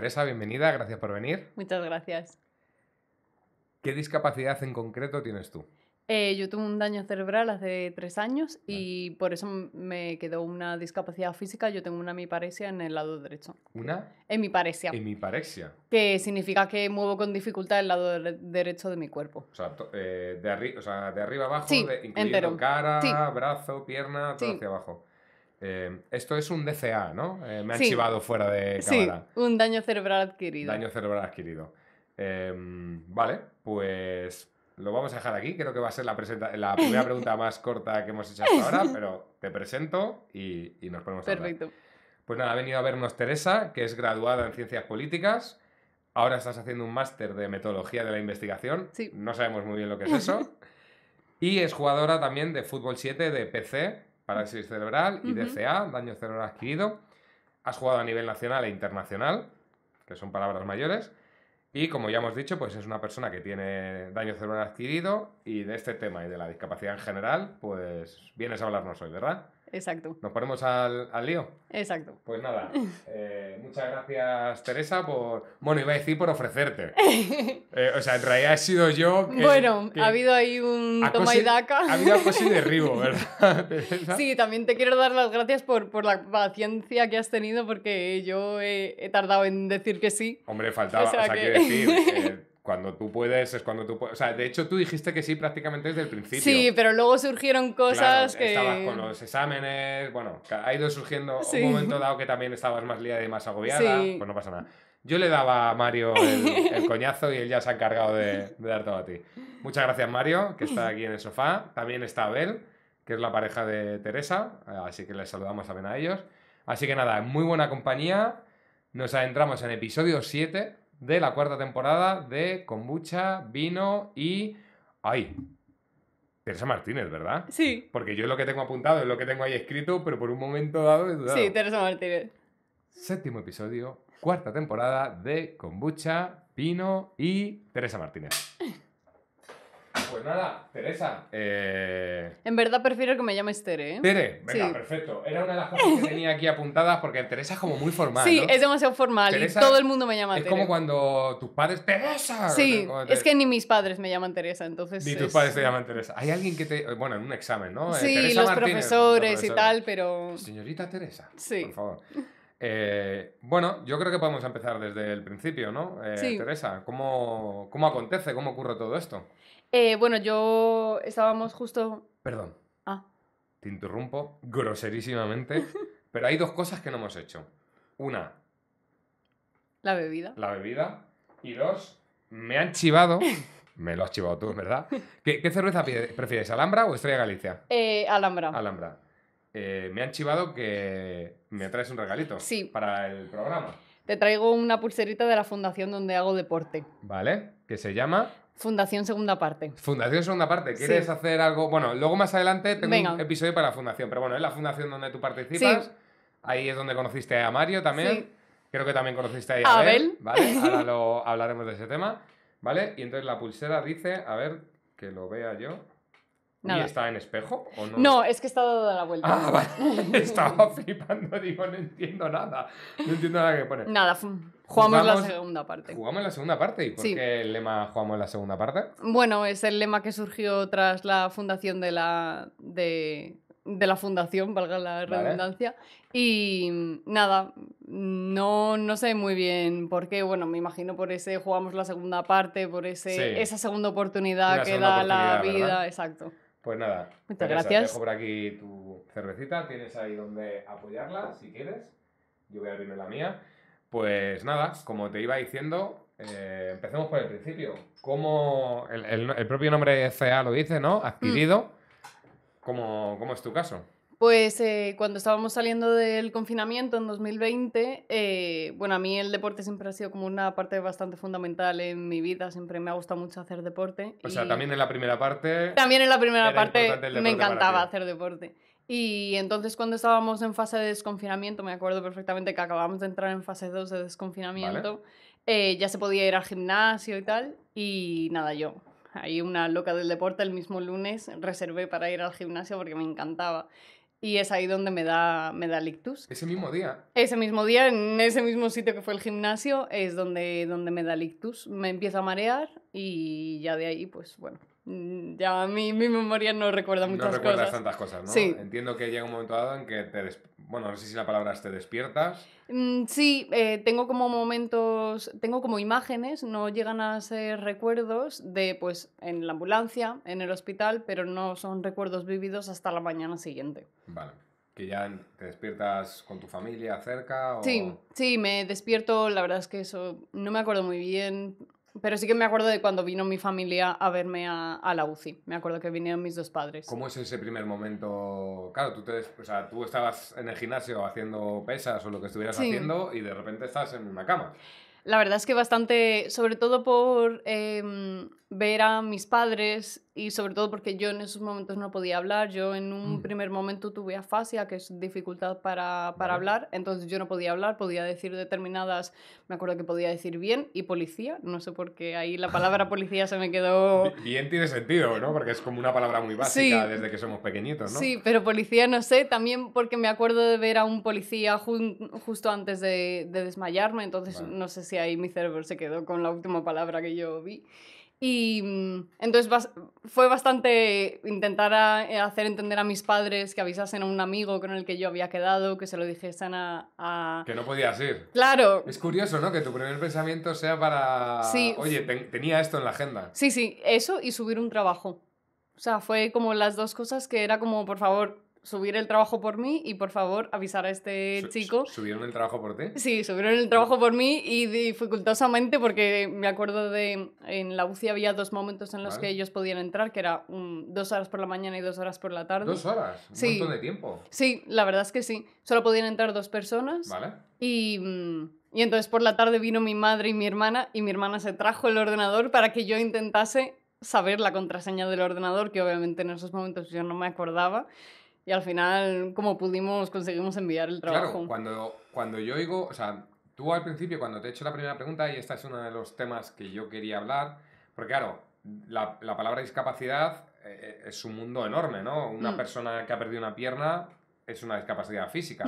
Teresa, bienvenida, gracias por venir. Muchas gracias. ¿Qué discapacidad en concreto tienes tú? Eh, yo tuve un daño cerebral hace tres años y por eso me quedó una discapacidad física. Yo tengo una hemiparesia en el lado derecho. ¿Una? Hemiparesia. Hemiparesia. Que significa que muevo con dificultad el lado derecho de mi cuerpo. O sea, eh, de, o arriba abajo, incluyendo cara, brazo, pierna, todo hacia abajo. Em, esto es un DCA, ¿no? Eh, me han chivado fuera de cámara. Sí, un daño cerebral adquirido. Daño cerebral adquirido. Em, vale, pues lo vamos a dejar aquí. Creo que va a ser la, primera pregunta más corta que hemos hecho hasta ahora, pero te presento y, nos ponemos a hablar. Perfecto. Pues nada, ha venido a vernos Teresa, que es graduada en Ciencias Políticas. Ahora estás haciendo un máster de metodología de la investigación. Sí. No sabemos muy bien lo que es eso. y es jugadora también de fútbol 7 de PC parálisis cerebral y DCA, daño cerebral adquirido. Has jugado a nivel nacional e internacional, que son palabras mayores. Y como ya hemos dicho, pues es una persona que tiene daño cerebral adquirido y de este tema y de la discapacidad en general, pues vienes a hablarnos hoy, ¿verdad? Exacto. Nos ponemos al, lío. Exacto. Pues nada, eh, muchas gracias Teresa por... Bueno, iba a decir por ofrecerte. Eh, o sea, en realidad he sido yo... Que, bueno, ha habido ahí un toma y daca. Ha habido así de derribo, ¿verdad? sí, también te quiero dar las gracias por, por la paciencia que has tenido porque yo he, tardado en decir que sí. Hombre, faltaba, o que... decir... Eh, cuando tú puedes es cuando tú puedes. O sea, de hecho tú dijiste que sí prácticamente desde el principio. Sí, pero luego surgieron cosas que... Estabas con los exámenes, bueno, ha ido surgiendo un momento dado que también estabas más liada y más agobiada, sí. pues no pasa nada. Yo le daba a Mario el, coñazo y él ya se ha encargado de, de, dar todo a ti. Muchas gracias Mario, que está aquí en el sofá. También está Abel, que es la pareja de Teresa, eh, así que les saludamos también a ellos. Así que nada, muy buena compañía. Nos adentramos en episodio 7 de la cuarta temporada de kombucha, vino y... ¡Ay! Teresa Martínez, ¿verdad? Sí. Porque yo es lo que tengo apuntado, es lo que tengo ahí escrito, pero por un momento dado es dudado. Sí, Teresa Martínez. Séptimo episodio, cuarta temporada de kombucha, vino y Teresa Martínez. pues nada, Teresa. Eh, en verdad prefiero que me llames Tere. ¿eh? Tere, venga, perfecto. Era una de las cosas que tenía aquí apuntadas porque Teresa es como muy formal. Sí, es demasiado formal y todo el mundo me llama Tere. Es como cuando tus padres. ¡Teresa! Sí, es que ni mis padres me llaman Teresa, entonces. Ni tus padres te llaman Teresa. Hay alguien que te. Bueno, en un examen, ¿no? Eh, sí, los, profesores y tal, pero. Señorita Teresa. Sí. Por favor. Eh, bueno, yo creo que podemos empezar desde el principio, ¿no? Teresa, ¿cómo, ¿cómo acontece? ¿Cómo ocurre todo esto? Eh, bueno, yo estábamos justo... Perdón. Ah. Te interrumpo groserísimamente, pero hay dos cosas que no hemos hecho. Una... La bebida. La bebida. Y dos, me han chivado me lo has chivado tú, ¿verdad? ¿Qué, cerveza prefieres, Alhambra o Estrella Galicia? Eh, Alhambra. Alhambra. Eh, me han chivado que me traes un regalito sí. para el programa. Te traigo una pulserita de la fundación donde hago deporte. Vale, que se llama... Fundación Segunda Parte. Fundación Segunda Parte. ¿Quieres hacer algo? Bueno, luego más adelante tengo un episodio para la Fundación, pero bueno, es la Fundación donde tú participas. Ahí es donde conociste a Mario también. Creo que también conociste a, a Abel. ¿vale? Ahora hablaremos de ese tema. ¿Vale? Y entonces la pulsera dice, a ver, que lo vea yo. ¿Y está en espejo o no? No, es que está dada la vuelta. Ah, estaba flipando, digo, no entiendo nada. No entiendo nada que poner. Nada, jugamos, la segunda parte. Jugamos la segunda parte. ¿Y por qué el lema jugamos la segunda parte? Bueno, es el lema que surgió tras la fundación de la. de, la fundación, valga la redundancia. Y nada, no, no sé muy bien por qué. Bueno, me imagino por ese jugamos la segunda parte, por ese, esa segunda oportunidad que da la vida. Exacto. Pues nada. Muchas gracias. Dejo por aquí tu cervecita. Tienes ahí donde apoyarla si quieres. Yo voy a abrirme la mía. Pues nada, como te iba diciendo, eh, empecemos por el principio. ¿Cómo el, propio nombre CA lo dice, ¿no? Mm. Adquirido. ¿Cómo, es tu caso? Pues eh, cuando estábamos saliendo del confinamiento en 2020, eh, bueno, a mí el deporte siempre ha sido como una parte bastante fundamental en mi vida, siempre me ha gustado mucho hacer deporte. O sea, también en la primera parte... También en la primera parte me encantaba hacer deporte. Y entonces cuando estábamos en fase de desconfinamiento, me acuerdo perfectamente que acabamos de entrar en fase 2 de desconfinamiento, eh, ya se podía ir al gimnasio y tal, y nada, yo ahí una loca del deporte el mismo lunes, reservé para ir al gimnasio porque me encantaba y es ahí donde me da, me da lictus. Ese mismo día. Ese mismo día, en ese mismo sitio que fue el gimnasio, es donde, donde me da lictus. Me empiezo a marear y ya de ahí, pues bueno, Mm, ya a mi memoria no recuerda muchas cosas. No recuerdas tantas cosas, ¿no? Sí. Entiendo que llega un momento dado en que te... Bueno, no sé si la palabra es te despiertas. Mm, sí, eh, tengo como momentos, tengo como imágenes, no llegan a ser recuerdos de, pues, en la ambulancia, en el hospital, pero no son recuerdos vividos hasta la mañana siguiente. Vale. ¿Que ya te despiertas con tu familia cerca? O... Sí, sí, me despierto, la verdad es que eso no me acuerdo muy bien pero sí que me acuerdo de cuando vino mi familia a verme a, la UCI. Me acuerdo que vinieron mis dos padres. ¿Cómo es ese primer momento? Claro, tú, te, estabas en el gimnasio haciendo pesas o lo que estuvieras haciendo y de repente estás en una cama. La verdad es que bastante, sobre todo por em, ver a mis padres y sobre todo porque yo en esos momentos no podía hablar, yo en un mm. primer momento tuve afasia, que es dificultad para, para hablar, entonces yo no podía hablar, podía decir determinadas, me acuerdo que podía decir bien y policía, no sé por qué ahí la palabra policía se me quedó... Bien tiene sentido, ¿no? Porque es como una palabra muy básica desde que somos pequeñitos, ¿no? Sí, pero policía no sé, también porque me acuerdo de ver a un policía justo antes de, desmayarme, entonces no sé si ahí mi cerebro se quedó con la última palabra que yo vi. Y mm, entonces fue bastante intentar eh, hacer entender a mis padres que avisasen a un amigo con el que yo había quedado, que se lo dijesen a... Que no podías ir. Claro. Es curioso, ¿no? Que tu primer pensamiento sea para... Sí. Oye, tenía esto en la agenda. Sí, sí, eso y subir un trabajo. O sea, fue como las dos cosas que era como, por favor, subir el trabajo por mí y por favor avisar a este chico. ¿Subieron el trabajo por ti? Sí, subieron el trabajo por mí y dificultosamente porque me acuerdo de en la UCI había dos momentos en los que ellos podían entrar, que era dos horas por la mañana y dos horas por la tarde. ¿Dos horas? Un montón de tiempo. Sí, la verdad es que sí. Solo podían entrar dos personas. Vale. Y... Mm, y entonces por la tarde vino mi madre y mi hermana y mi hermana se trajo el ordenador para que yo intentase saber la contraseña del ordenador, que obviamente en esos momentos yo no me acordaba y al final, como pudimos, conseguimos enviar el trabajo. Claro, cuando, cuando yo oigo, o sea, tú al principio, cuando te he hecho la primera pregunta, y este es uno de los temas que yo quería hablar, porque claro, la, palabra discapacidad eh, es un mundo enorme, ¿no? Una mm. persona que ha perdido una pierna es una discapacidad física.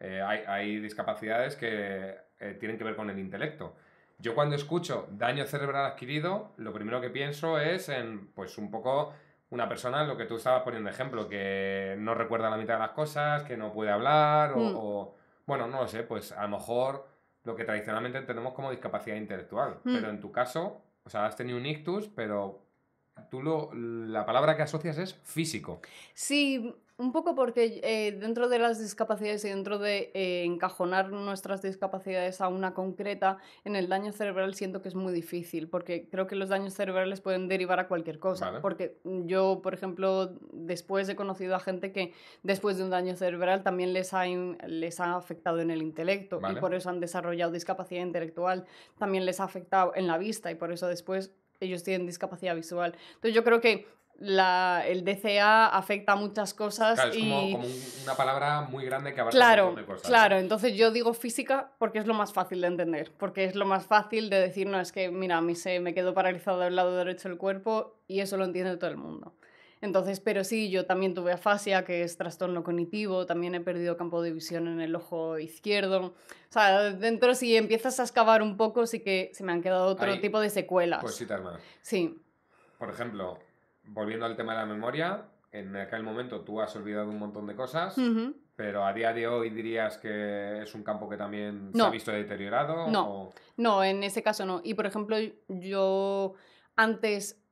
Eh, hay, discapacidades que eh, tienen que ver con el intelecto. Yo cuando escucho daño cerebral adquirido, lo primero que pienso es en, pues, un poco una persona, lo que tú estabas poniendo ejemplo, que no recuerda la mitad de las cosas, que no puede hablar hmm. o, bueno, no lo sé, pues a lo mejor lo que tradicionalmente tenemos como discapacidad intelectual, hmm. pero en tu caso, o sea, has tenido un ictus, pero tú la palabra que asocias es físico. Sí, un poco porque eh, dentro de las discapacidades y dentro de eh, encajonar nuestras discapacidades a una concreta, en el daño cerebral siento que es muy difícil, porque creo que los daños cerebrales pueden derivar a cualquier cosa. Porque yo, por ejemplo, después he conocido a gente que después de un daño cerebral también les ha, les ha afectado en el intelecto y por eso han desarrollado discapacidad intelectual, también les ha afectado en la vista y por eso después ellos tienen discapacidad visual. Entonces yo creo que la, el DCA afecta muchas cosas. y... como, una palabra muy grande que abarca claro, un montón de cosas. Claro, entonces yo digo física porque es lo más fácil de entender, porque es lo más fácil de decir, no, es que mira, a mí se me quedó paralizado del lado derecho del cuerpo y eso lo entiende todo el mundo. Entonces, pero sí, yo también tuve afasia, que es trastorno cognitivo, también he perdido campo de visión en el ojo izquierdo. O sea, dentro si empiezas a excavar un poco, sí que se me han quedado otro tipo de secuelas. Pues sí, más. Sí. Por ejemplo, volviendo al tema de la memoria, en aquel momento tú has olvidado un montón de cosas, pero a día de hoy dirías que es un campo que también se ha visto deteriorado. No, no, en ese caso no. Y por ejemplo, yo antes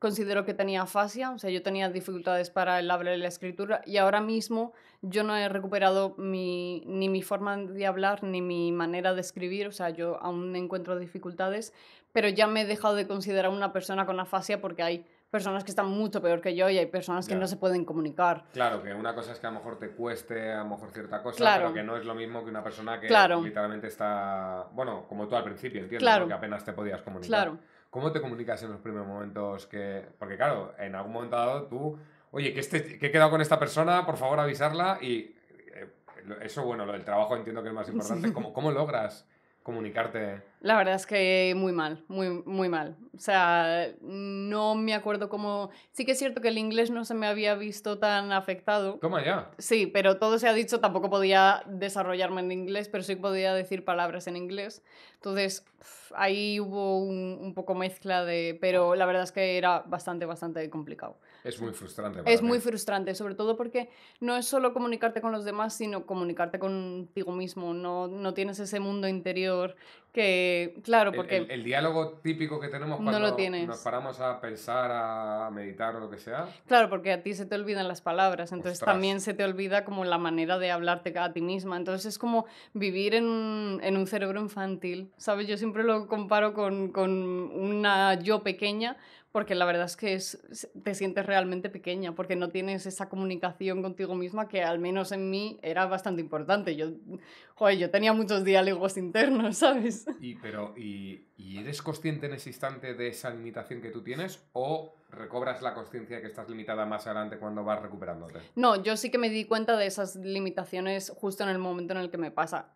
considero que tenía afasia, o sea, yo tenía dificultades para el hablar y la escritura y ahora mismo yo no he recuperado ni mi forma de hablar ni mi manera de escribir, o sea, yo aún encuentro dificultades, pero ya me he dejado de considerar una persona con afasia porque hay personas que están mucho peor que yo y hay personas que no se pueden comunicar. Claro, que una cosa es que a lo mejor te cueste a lo mejor cierta cosa, pero que no es lo mismo que una persona que literalmente está, bueno, como tú al principio, entiendo claro. que apenas te podías comunicar. Claro. ¿Cómo te comunicas en los primeros momentos? que Porque claro, en algún momento dado tú, oye, que, este, he quedado con esta persona, por favor avisarla y eh, eso, bueno, lo del trabajo entiendo que es más importante. ¿Cómo, ¿Cómo, logras comunicarte? La verdad es que muy mal, muy, muy mal. O sea, no me acuerdo cómo... Sí que es cierto que el inglés no se me había visto tan afectado. ¿Cómo ya? Sí, pero todo se ha dicho, tampoco podía desarrollarme en inglés, pero sí podía decir palabras en inglés. Entonces, ahí hubo un, un poco mezcla de... Pero la verdad es que era bastante, bastante complicado. Es muy frustrante. es muy frustrante, sobre todo porque no es solo comunicarte con los demás, sino comunicarte contigo mismo. No, no tienes ese mundo interior que, claro, porque... El, diálogo típico que tenemos cuando no lo nos paramos a pensar, a meditar o lo que sea. Claro, porque a ti se te olvidan las palabras, entonces también se te olvida como la manera de hablarte a ti misma. Entonces es como vivir en un, en un cerebro infantil, ¿sabes? Yo siempre lo comparo con, con una yo pequeña porque la verdad es que te sientes realmente pequeña, porque no tienes esa comunicación contigo misma que al menos en mí era bastante importante. Yo, yo tenía muchos diálogos internos, ¿sabes? Y, pero, y, ¿y eres consciente en ese instante de esa limitación que tú tienes o recobras la conciencia de que estás limitada más adelante cuando vas recuperándote? No, yo sí que me di cuenta de esas limitaciones justo en el momento en el que me pasa.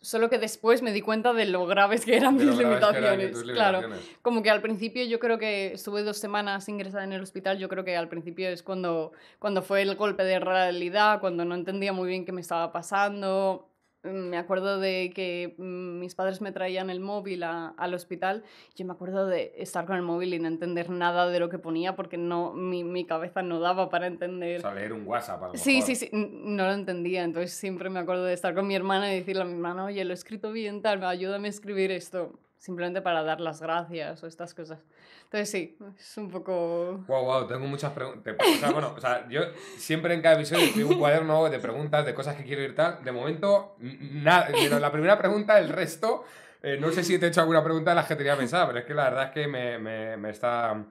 Solo que después me di cuenta de lo graves que eran mis limitaciones. claro. Como que al principio yo creo que estuve dos semanas ingresada en el hospital. Yo creo que al principio es cuando, cuando fue el golpe de realidad, cuando no entendía muy bien qué me estaba pasando. Mm, me acuerdo de que mm, mis padres me traían el móvil al hospital. Yo me acuerdo de estar con el móvil y no entender nada de lo que ponía porque no, mi, mi cabeza no daba para entender. O leer un WhatsApp. sí, sí, sí, no lo entendía. Entonces siempre me acuerdo de estar con mi hermana y decirle a mi hermana, oye, lo he escrito bien, tal, ayúdame a escribir esto simplemente para dar las gracias o estas cosas. Entonces sí, es un poco... Wow, wow, tengo muchas preguntas. O sea, bueno, o sea, yo siempre en cada episodio escribo un cuaderno de preguntas, de cosas que quiero ir tal. De momento, nada, pero la primera pregunta, el resto, eh, no sé si te he hecho alguna pregunta de las que tenía pensada, pero es que la verdad es que me, me, me está...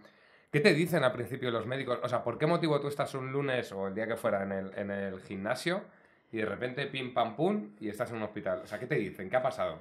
¿Qué te dicen al principio los médicos? O sea, ¿por qué motivo tú estás un lunes o el día que fuera en el, en el gimnasio y de repente pim pam pum y estás en un hospital? O sea, ¿qué te dicen? ¿Qué ha pasado?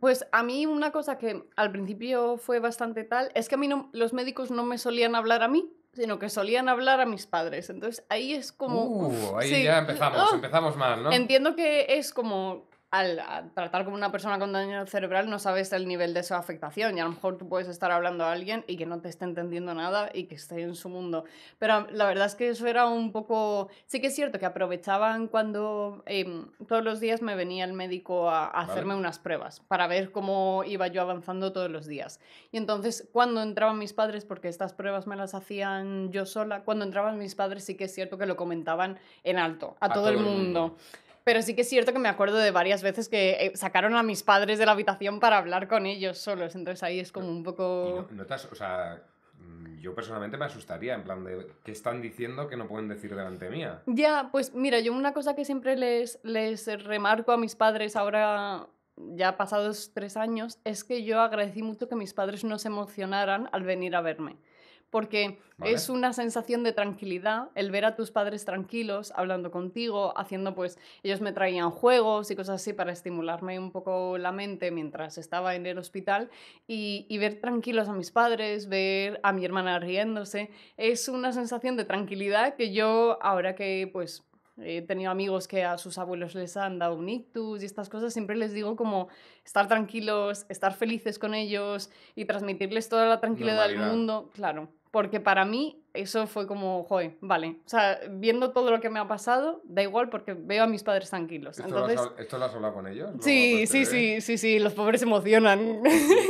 Pues a mí una cosa que al principio fue bastante tal es que a mí los médicos no me solían hablar a mí, sino que solían hablar a mis padres. Entonces ahí es como... Uh, ahí ya empezamos, oh, empezamos mal, ¿no? Entiendo que es como al tratar como una persona con daño cerebral no sabes el nivel de su afectación y a lo mejor tú puedes estar hablando a alguien y que no te esté entendiendo nada y que esté en su mundo. Pero la verdad es que eso era un poco... Sí que es cierto que aprovechaban cuando em, todos los días me venía el médico a, hacerme unas pruebas para ver cómo iba yo avanzando todos los días. Y entonces cuando entraban mis padres, porque estas pruebas me las hacían yo sola, cuando entraban mis padres sí que es cierto que lo comentaban en alto, a, todo, El mundo. Pero sí que es cierto que me acuerdo de varias veces que eh, sacaron a mis padres de la habitación para hablar con ellos solos. Entonces ahí es como un poco. o sea, mm, yo personalmente me asustaría, en plan de qué están diciendo que no pueden decir delante mía. Ya, pues mira, yo una cosa que siempre les, les remarco a mis padres ahora ya pasados tres años, es que yo agradecí mucho que mis padres no se emocionaran al venir a verme porque es una sensación de tranquilidad el ver a tus padres tranquilos, hablando contigo, haciendo pues, ellos me traían juegos y cosas así para estimularme un poco la mente mientras estaba en el hospital y, ver tranquilos a mis padres, ver a mi hermana riéndose, es una sensación de tranquilidad que yo ahora que pues He tenido amigos que a sus abuelos les han dado un ictus y estas cosas. Siempre les digo como estar tranquilos, estar felices con ellos y transmitirles toda la tranquilidad del mundo. Claro porque para mí eso fue como, joder, vale. O sea, viendo todo lo que me ha pasado, da igual porque veo a mis padres tranquilos. ¿Esto, Entonces... lo, has, hablado con ellos? Sí, pues, sí, sí, sí, sí, los pobres se emocionan.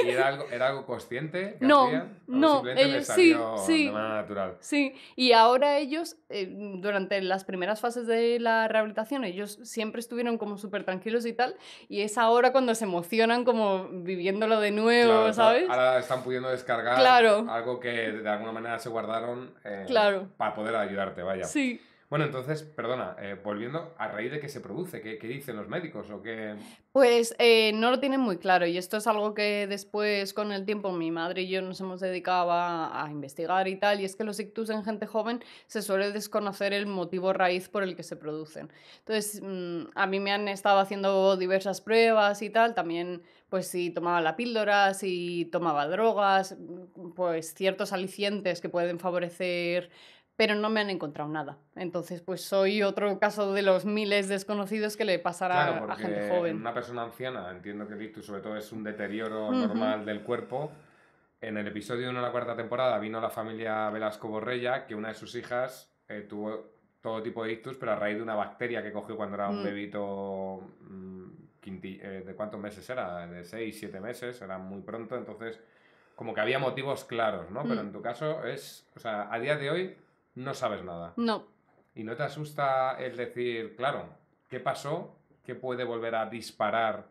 ¿Y era algo, era algo consciente? no, no, ellos sí, sí. De manera natural. Sí, y ahora ellos, eh, durante las primeras fases de la rehabilitación, ellos siempre estuvieron como súper tranquilos y tal, y es ahora cuando se emocionan como viviéndolo de nuevo, ¿sabes? Ahora, están pudiendo descargar algo que de alguna manera se guardaron eh, claro. para poder ayudarte, vaya. Sí. Bueno, entonces, perdona, eh, volviendo a raíz de qué se produce, ¿qué, dicen los médicos o qué? Pues eh, no lo tienen muy claro y esto es algo que después con el tiempo mi madre y yo nos hemos dedicado a, investigar y tal, y es que los ictus en gente joven se suele desconocer el motivo raíz por el que se producen. Entonces, mm, a mí me han estado haciendo diversas pruebas y tal, también pues si tomaba la píldora, si tomaba drogas, mm, pues ciertos alicientes que pueden favorecer pero no me han encontrado nada. Entonces, pues soy otro caso de los miles desconocidos que le pasará a gente joven. Una persona anciana, entiendo que el sobre todo es un deterioro normal del cuerpo. En el episodio 1 de la cuarta temporada vino la familia Velasco Borrella, que una de sus hijas eh, tuvo todo tipo de ictus, pero a raíz de una bacteria que cogió cuando era un mm. bebito eh, de cuántos meses era, de 6, 7 meses, era muy pronto, entonces como que había motivos claros, ¿no? Pero mm. en tu caso es, o sea, a día de hoy no sabes nada. No. Y no te asusta el decir, claro, ¿qué pasó? ¿Qué puede volver a disparar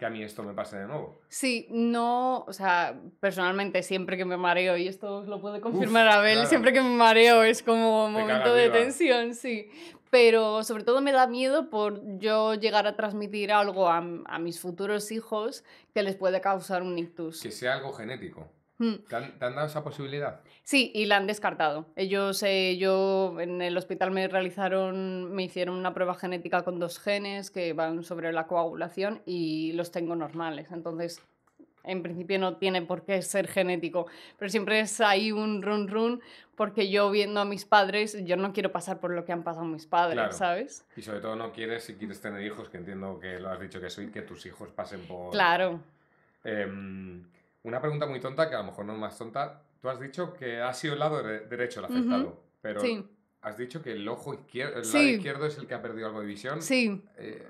que a mí esto me pase de nuevo. Sí, no, o sea, personalmente siempre que me mareo, y esto lo puede confirmar Abel, siempre que me mareo es como un momento de tensión, sí. Pero sobre todo me da miedo por yo llegar a transmitir algo a, a mis futuros hijos que les puede causar un ictus. Que sea algo genético. Mm. ¿Te han, dado esa posibilidad? Sí, y la han descartado. Ellos, eh, yo en el hospital me realizaron, me hicieron una prueba genética con dos genes que van sobre la coagulación y los tengo normales. Entonces, en principio no tiene por qué ser genético, pero siempre es ahí un run run porque yo viendo a mis padres, yo no quiero pasar por lo que han pasado mis padres, ¿sabes? Y sobre todo no quieres, si quieres tener hijos, que entiendo que lo has dicho que soy, que tus hijos pasen por... Claro. Em, una pregunta muy tonta, que a lo mejor no es más tonta. Tú has dicho que ha sido el lado derecho el afectado, pero has dicho que el ojo izquierdo, lado izquierdo es el que ha perdido algo de visión. Sí. Eh,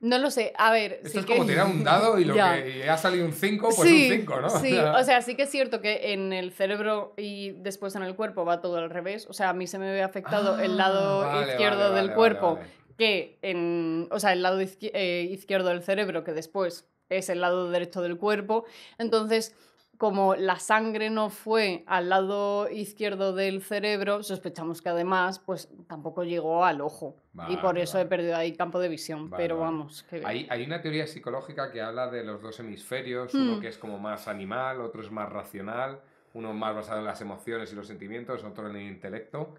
no lo sé, a ver. Esto es como tirar un dado y lo que ha salido un 5, pues un 5, ¿no? Sí, o sea, sí que es cierto que en el cerebro y después en el cuerpo va todo al revés. O sea, a mí se me ve afectado el ah, lado izquierdo del cuerpo, que en. O sea, el lado eh, izquierdo del cerebro, que después es el lado derecho del cuerpo. Entonces, como la sangre no fue al lado izquierdo del cerebro, sospechamos que además pues tampoco llegó al ojo. y por eso he perdido ahí campo de visión. pero vamos. Hay, hay, una teoría psicológica que habla de los dos hemisferios, uno hmm. que es como más animal, otro es más racional, uno más basado en las emociones y los sentimientos, otro en el intelecto.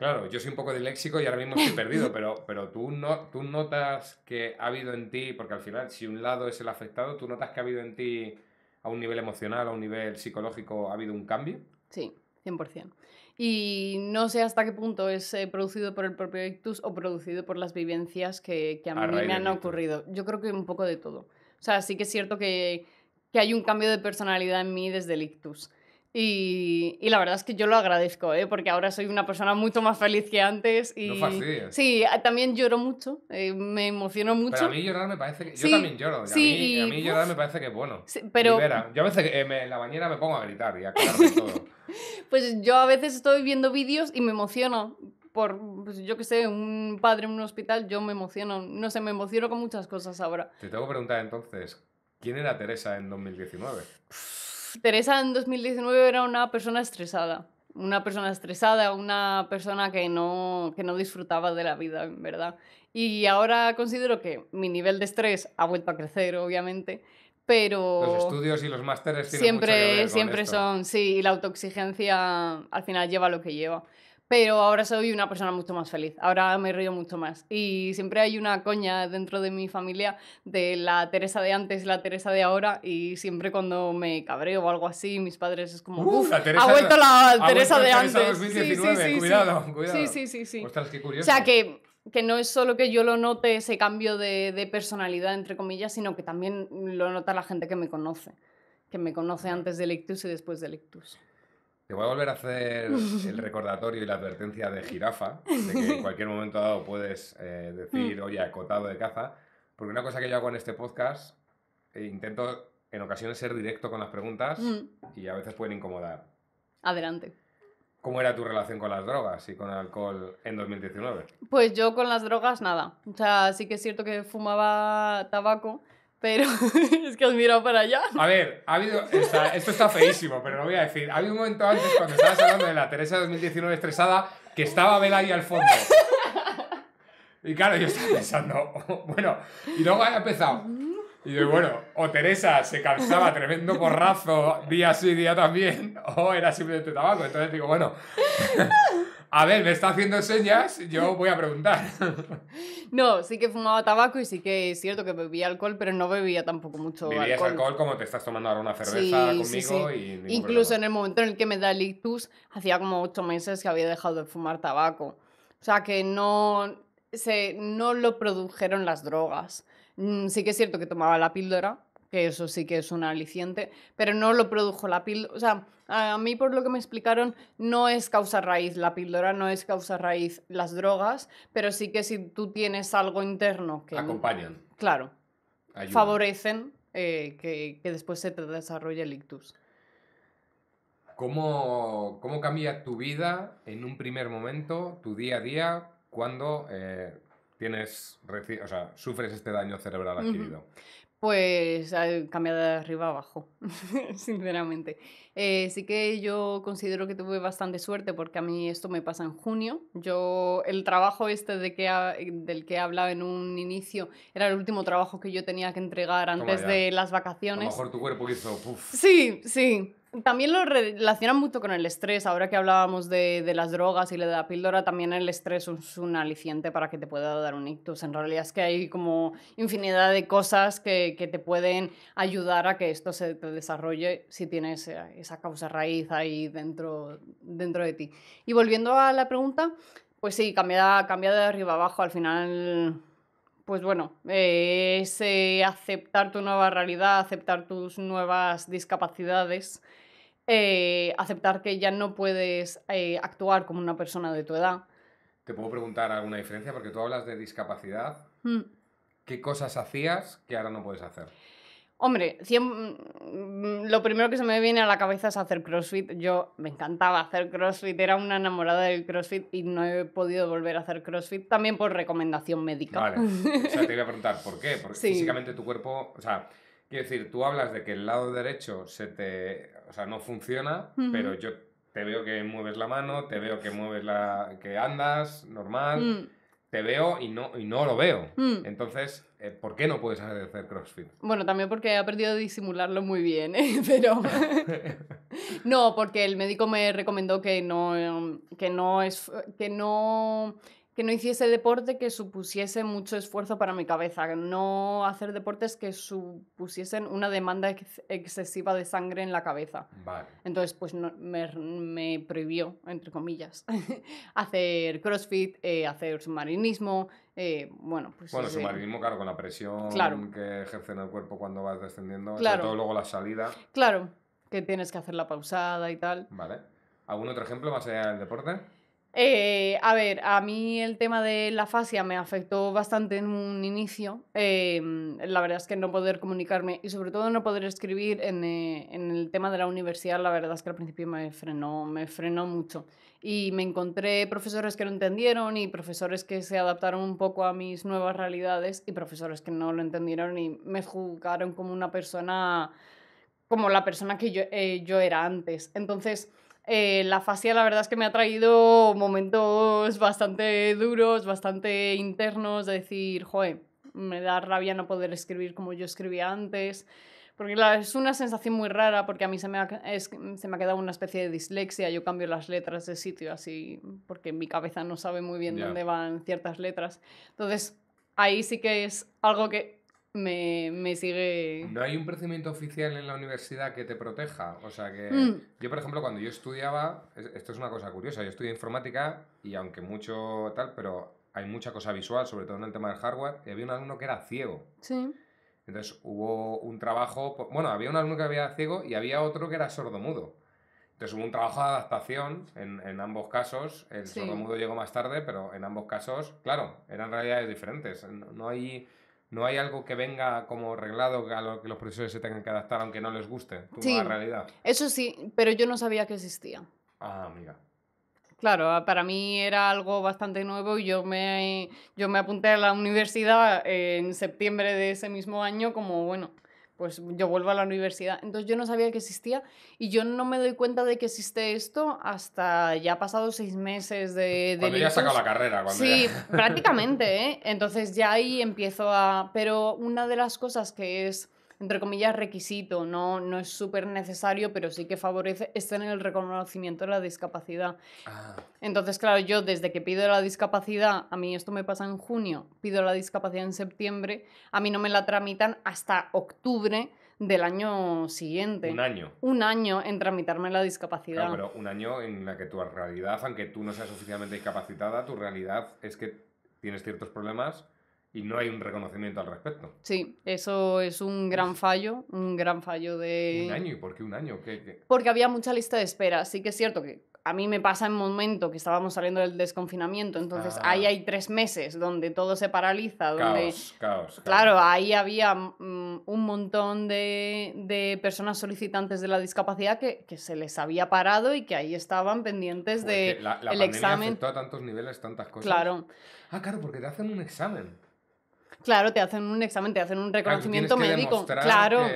Claro, yo soy un poco disléxico y ahora mismo estoy perdido, pero, pero tú, no, tú notas que ha habido en ti, porque al final, si un lado es el afectado, ¿tú notas que ha habido en ti a un nivel emocional, a un nivel psicológico, ha habido un cambio? Sí, 100%. Y no sé hasta qué punto es eh, producido por el propio ictus o producido por las vivencias que, que a, a, mí me han ocurrido. Yo creo que un poco de todo. O sea, sí que es cierto que, que hay un cambio de personalidad en mí desde el ictus. Y, la verdad es que yo lo agradezco, ¿eh? porque ahora soy una persona mucho más feliz que antes. Y, Sí, también lloro mucho, eh, me emociono mucho. Pero a mí llorar me parece que... yo también lloro, a mí, a mí llorar me parece que es bueno. pero... Yo a veces eh, en la bañera me pongo a gritar y a todo. pues yo a veces estoy viendo vídeos y me emociono. Por, pues yo que sé, un padre en un hospital, yo me emociono. No sé, me emociono con muchas cosas ahora. Te tengo que preguntar entonces, ¿quién era Teresa en 2019? Teresa en 2019 era una persona estresada. Una persona estresada, una persona que no, que no disfrutaba de la vida, en verdad. Y ahora considero que mi nivel de estrés ha vuelto a crecer, obviamente, pero... Los estudios y los másteres siempre, Siempre son, sí, y la autoexigencia al final lleva lo que lleva pero ahora soy una persona mucho más feliz, ahora me río mucho más. Y siempre hay una coña dentro de mi familia de la Teresa de antes y la Teresa de ahora, y siempre cuando me cabreo o algo así, mis padres es como, Uf, la Teresa, ha vuelto la, Teresa de antes. sí, sí, sí, cuidado, cuidado. Sí, sí, sí. sí. Ostras, qué curioso. O sea que que no es solo que yo lo note ese cambio de, de personalidad, entre comillas, sino que también lo nota la gente que me conoce, que me conoce antes del ictus y después del ictus. Te voy a volver a hacer el recordatorio y la advertencia de jirafa, de que en cualquier momento dado puedes eh, decir, mm. oye, acotado de caza, porque una cosa que yo hago en este podcast, eh, intento en ocasiones ser directo con las preguntas mm. y a veces pueden incomodar. Adelante. ¿Cómo era tu relación con las drogas y con el alcohol en 2019? Pues yo con las drogas nada. O sea, sí que es cierto que fumaba tabaco, pero es que has mirado para allá. A ver, ha habido, esto está feísimo, pero lo voy a decir. Había un momento antes, cuando estabas hablando de la Teresa 2019 estresada, que estaba Bela ahí al fondo. Y claro, yo estaba pensando, bueno, y luego ha empezado. Y yo, bueno, o Teresa se cansaba tremendo porrazo día sí, día también, o era simplemente tabaco. Entonces digo, bueno, a ver, me está haciendo señas, yo voy a preguntar. No, sí que fumaba tabaco y sí que es cierto que bebía alcohol, pero no bebía tampoco mucho Bebías alcohol. como te estás tomando ahora una cerveza conmigo Incluso en el momento en el que me da el ictus, hacía como ocho meses que había dejado de fumar tabaco. O sea que no, no lo produjeron las drogas. Mm, sí que es cierto que tomaba la píldora, que eso sí que es un aliciente, pero no lo produjo la píldora. O sea, a mí por lo que me explicaron, no es causa raíz la píldora, no es causa raíz las drogas, pero sí que si tú tienes algo interno que... Acompañan. Claro. Favorecen eh, que, después se te desarrolle el ictus. ¿Cómo, cambia tu vida en un primer momento, tu día a día, cuando... Eh, tienes, o sea, sufres este daño cerebral adquirido. Pues cambiado de arriba a abajo, sinceramente. Eh, sí que yo considero que tuve bastante suerte porque a mí esto me pasa en junio. Yo, el trabajo este de que del que he hablado en un inicio era el último trabajo que yo tenía que entregar antes de las vacaciones. A lo mejor tu cuerpo hizo... Sí, sí. También lo relacionan mucho con el estrés. Ahora que hablábamos de, las drogas y de la píldora, también el estrés es un aliciente para que te pueda dar un ictus. En realidad es que hay como infinidad de cosas que, te pueden ayudar a que esto se desarrolle si tienes esa causa raíz ahí dentro, dentro de ti. Y volviendo a la pregunta, pues sí, cambia, cambia de arriba abajo. Al final pues bueno, eh, es aceptar tu nueva realidad, aceptar tus nuevas discapacidades, eh, aceptar que ya no puedes eh, actuar como una persona de tu edad. Te puedo preguntar alguna diferencia porque tú hablas de discapacidad. Mm. ¿Qué cosas hacías que ahora no puedes hacer? Hombre, mm, lo primero que se me viene a la cabeza es hacer CrossFit. Yo me encantaba hacer CrossFit, era una enamorada del CrossFit y no he podido volver a hacer CrossFit también por recomendación médica. Vale. O sea, te iba a preguntar, ¿por qué? Porque físicamente tu cuerpo, o sea, quiero decir, tú hablas de que el lado derecho se te, o sea, no funciona, pero yo te veo que mueves la mano, te veo que mueves la que andas normal. Mm te veo y no, y no lo veo. Mm. Entonces, eh, ¿por qué no puedes hacer CrossFit? Bueno, también porque he aprendido a disimularlo muy bien, ¿eh? pero... no, porque el médico me recomendó que no, em, que no es... que no que no hiciese deporte que supusiese mucho esfuerzo para mi cabeza, no hacer deportes que supusiesen una demanda excesiva de sangre en la cabeza. Vale. Entonces, pues me, prohibió, entre comillas, hacer crossfit, eh, hacer submarinismo. Eh, bueno, pues, bueno, submarinismo, claro, con la presión que ejerce en el cuerpo cuando vas descendiendo, sobre todo luego la salida. Claro, que tienes que hacer la pausada y tal. Vale. ¿Algún otro ejemplo más allá del deporte? Eh, a ver, a mí el tema de la fascia me afectó bastante en un inicio. Em, la verdad es que no poder comunicarme y sobre todo no poder escribir eh, en, el tema de la universidad, la verdad es que al principio me frenó, me frenó mucho. Y me encontré profesores que lo entendieron y profesores que se adaptaron un poco a mis nuevas realidades y profesores que no lo entendieron y me juzgaron como una persona, como la persona que yo eh, era antes. Entonces eh, la fascia la verdad es que me ha traído momentos bastante duros, bastante internos, de decir, joder, me da rabia no poder escribir como yo escribía antes. Porque es una sensación muy rara porque a mí se me, ha, se me ha quedado una especie de dislexia. Yo cambio las letras de sitio así porque mi cabeza no sabe muy bien dónde van ciertas letras. Entonces, ahí sí que es algo que me, sigue... ¿No hay un procedimiento oficial en la universidad que te proteja? O sea que mm. yo, por ejemplo, cuando yo estudiaba, esto es una cosa curiosa, yo estudié informática y aunque mucho tal, pero hay mucha cosa visual, sobre todo en el tema del hardware, y había un alumno que era ciego. Sí. Entonces hubo un trabajo, bueno, había un alumno que había ciego y había otro que era sordomudo. Entonces hubo un trabajo de adaptación en, ambos casos. El sordo sordomudo llegó más tarde, pero en ambos casos, claro, eran realidades diferentes. no hay no hay algo que venga como arreglado a lo que los profesores se tengan que adaptar aunque no les guste en realidad. Eso sí, pero yo no sabía que existía. Ah, mira. Claro, ah, para mí era algo bastante nuevo y yo me, yo me apunté a la universidad eh, en septiembre de ese mismo año como, bueno, pues yo vuelvo a la universidad. Entonces yo no sabía que existía y yo no me doy cuenta de que existe esto hasta ya pasado seis meses de... de cuando ya sacado la carrera. Cuando sí, prácticamente, ¿eh? Entonces ya ahí empiezo a... Pero una de las cosas que es entre comillas, requisito, no, no es súper necesario, pero sí que favorece estar en el reconocimiento de la discapacidad. Ah. Entonces, claro, yo desde que pido la discapacidad, a mí esto me pasa en junio, pido la discapacidad en septiembre, a mí no me la tramitan hasta octubre del año siguiente. Un año. Un año en tramitarme la discapacidad. Claro, pero un año en la que tu realidad, aunque tú no seas oficialmente discapacitada, tu realidad es que tienes ciertos problemas y no hay un reconocimiento al respecto. Sí, eso es un gran fallo, un gran fallo de... Un año, ¿y por qué un año? Porque había mucha lista de espera, sí que es cierto que a mí me pasa en momento que estábamos saliendo del desconfinamiento, entonces ah. ahí hay tres meses donde todo se paraliza, donde... Caos, caos, claro, ahí había mm, un montón de, de, personas solicitantes de la discapacidad que, se les había parado y que ahí estaban pendientes del de la, el examen. a tantos niveles, tantas cosas. Claro. Ah, claro, porque te hacen un examen. Claro, te hacen un examen, te hacen un reconocimiento médico. Claro,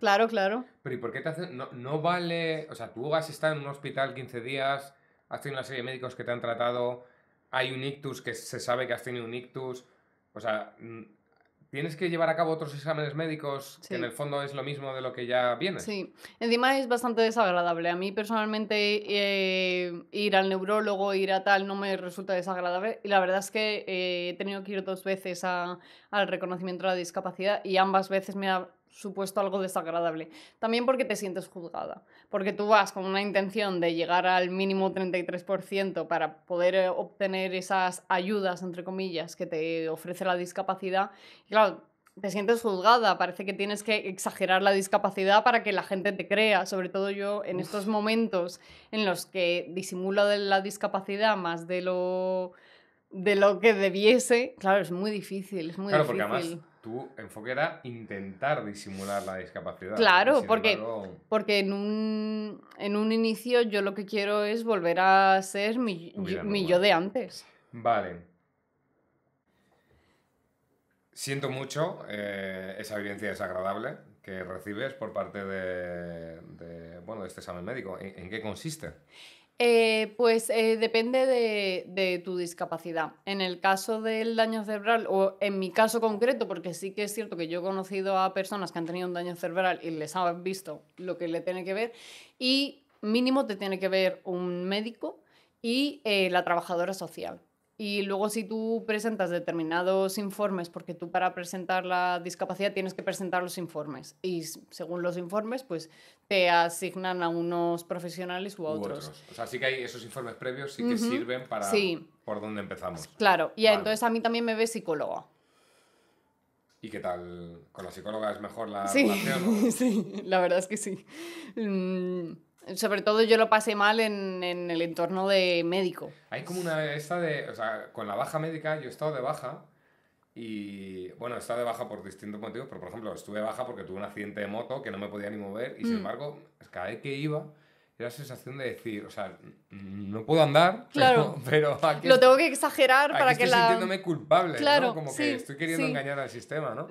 claro, claro. Pero ¿y por qué te hacen? No, no vale. O sea, tú has estado en un hospital 15 días, has tenido una serie de médicos que te han tratado, hay un ictus que se sabe que has tenido un ictus. O sea, tienes que llevar a cabo otros exámenes médicos que en el fondo es lo mismo de lo que ya viene. Sí, encima es bastante desagradable. A mí personalmente eh, ir al neurólogo, ir a tal, no me resulta desagradable. Y la verdad es que eh, he tenido que ir dos veces al reconocimiento de la discapacidad y ambas veces me ha supuesto algo desagradable. También porque te sientes juzgada porque tú vas con una intención de llegar al mínimo 33% para poder eh, obtener esas ayudas, entre comillas, que te ofrece la discapacidad. claro, te sientes juzgada, parece que tienes que exagerar la discapacidad para que la gente te crea, sobre todo yo en estos momentos en los que disimulo la discapacidad más de lo de lo que debiese, claro, es muy difícil, es muy claro, difícil. Porque además tu enfoque era intentar disimular la discapacidad. Claro, porque, porque en, un, inicio yo lo que quiero es volver a ser mi, yo, de antes. Vale. Siento mucho eh, esa evidencia desagradable que recibes por parte de, bueno, este examen médico. en qué consiste? Eh, pues eh, depende de, tu discapacidad. En el caso del daño cerebral, o en mi caso concreto, porque sí que es cierto que yo he conocido a personas que han tenido un daño cerebral y les han visto lo que le tiene que ver, y mínimo te tiene que ver un médico y eh, la trabajadora social. Y luego si tú presentas determinados informes, porque tú para presentar la discapacidad tienes que presentar los informes. Y según los informes, pues te asignan a unos profesionales u, otros. O sea, sí que hay esos informes previos, sí que sirven para por dónde empezamos. Claro, y entonces a mí también me ve psicóloga. ¿Y qué tal? ¿Con la psicóloga es mejor la relación? sí, la verdad es que sí. Mm, sobre todo yo lo pasé mal en, en, el entorno de médico. Hay como una esta de, o sea, con la baja médica yo he estado de baja y, bueno, he estado de baja por distintos motivos, pero por ejemplo, estuve de baja porque tuve un accidente de moto que no me podía ni mover y sin mm. embargo, cada vez que iba era la sensación de decir, o sea, no puedo andar, claro. pero, lo tengo que exagerar para que la sintiéndome culpable, claro, Como que estoy queriendo engañar al sistema, ¿no?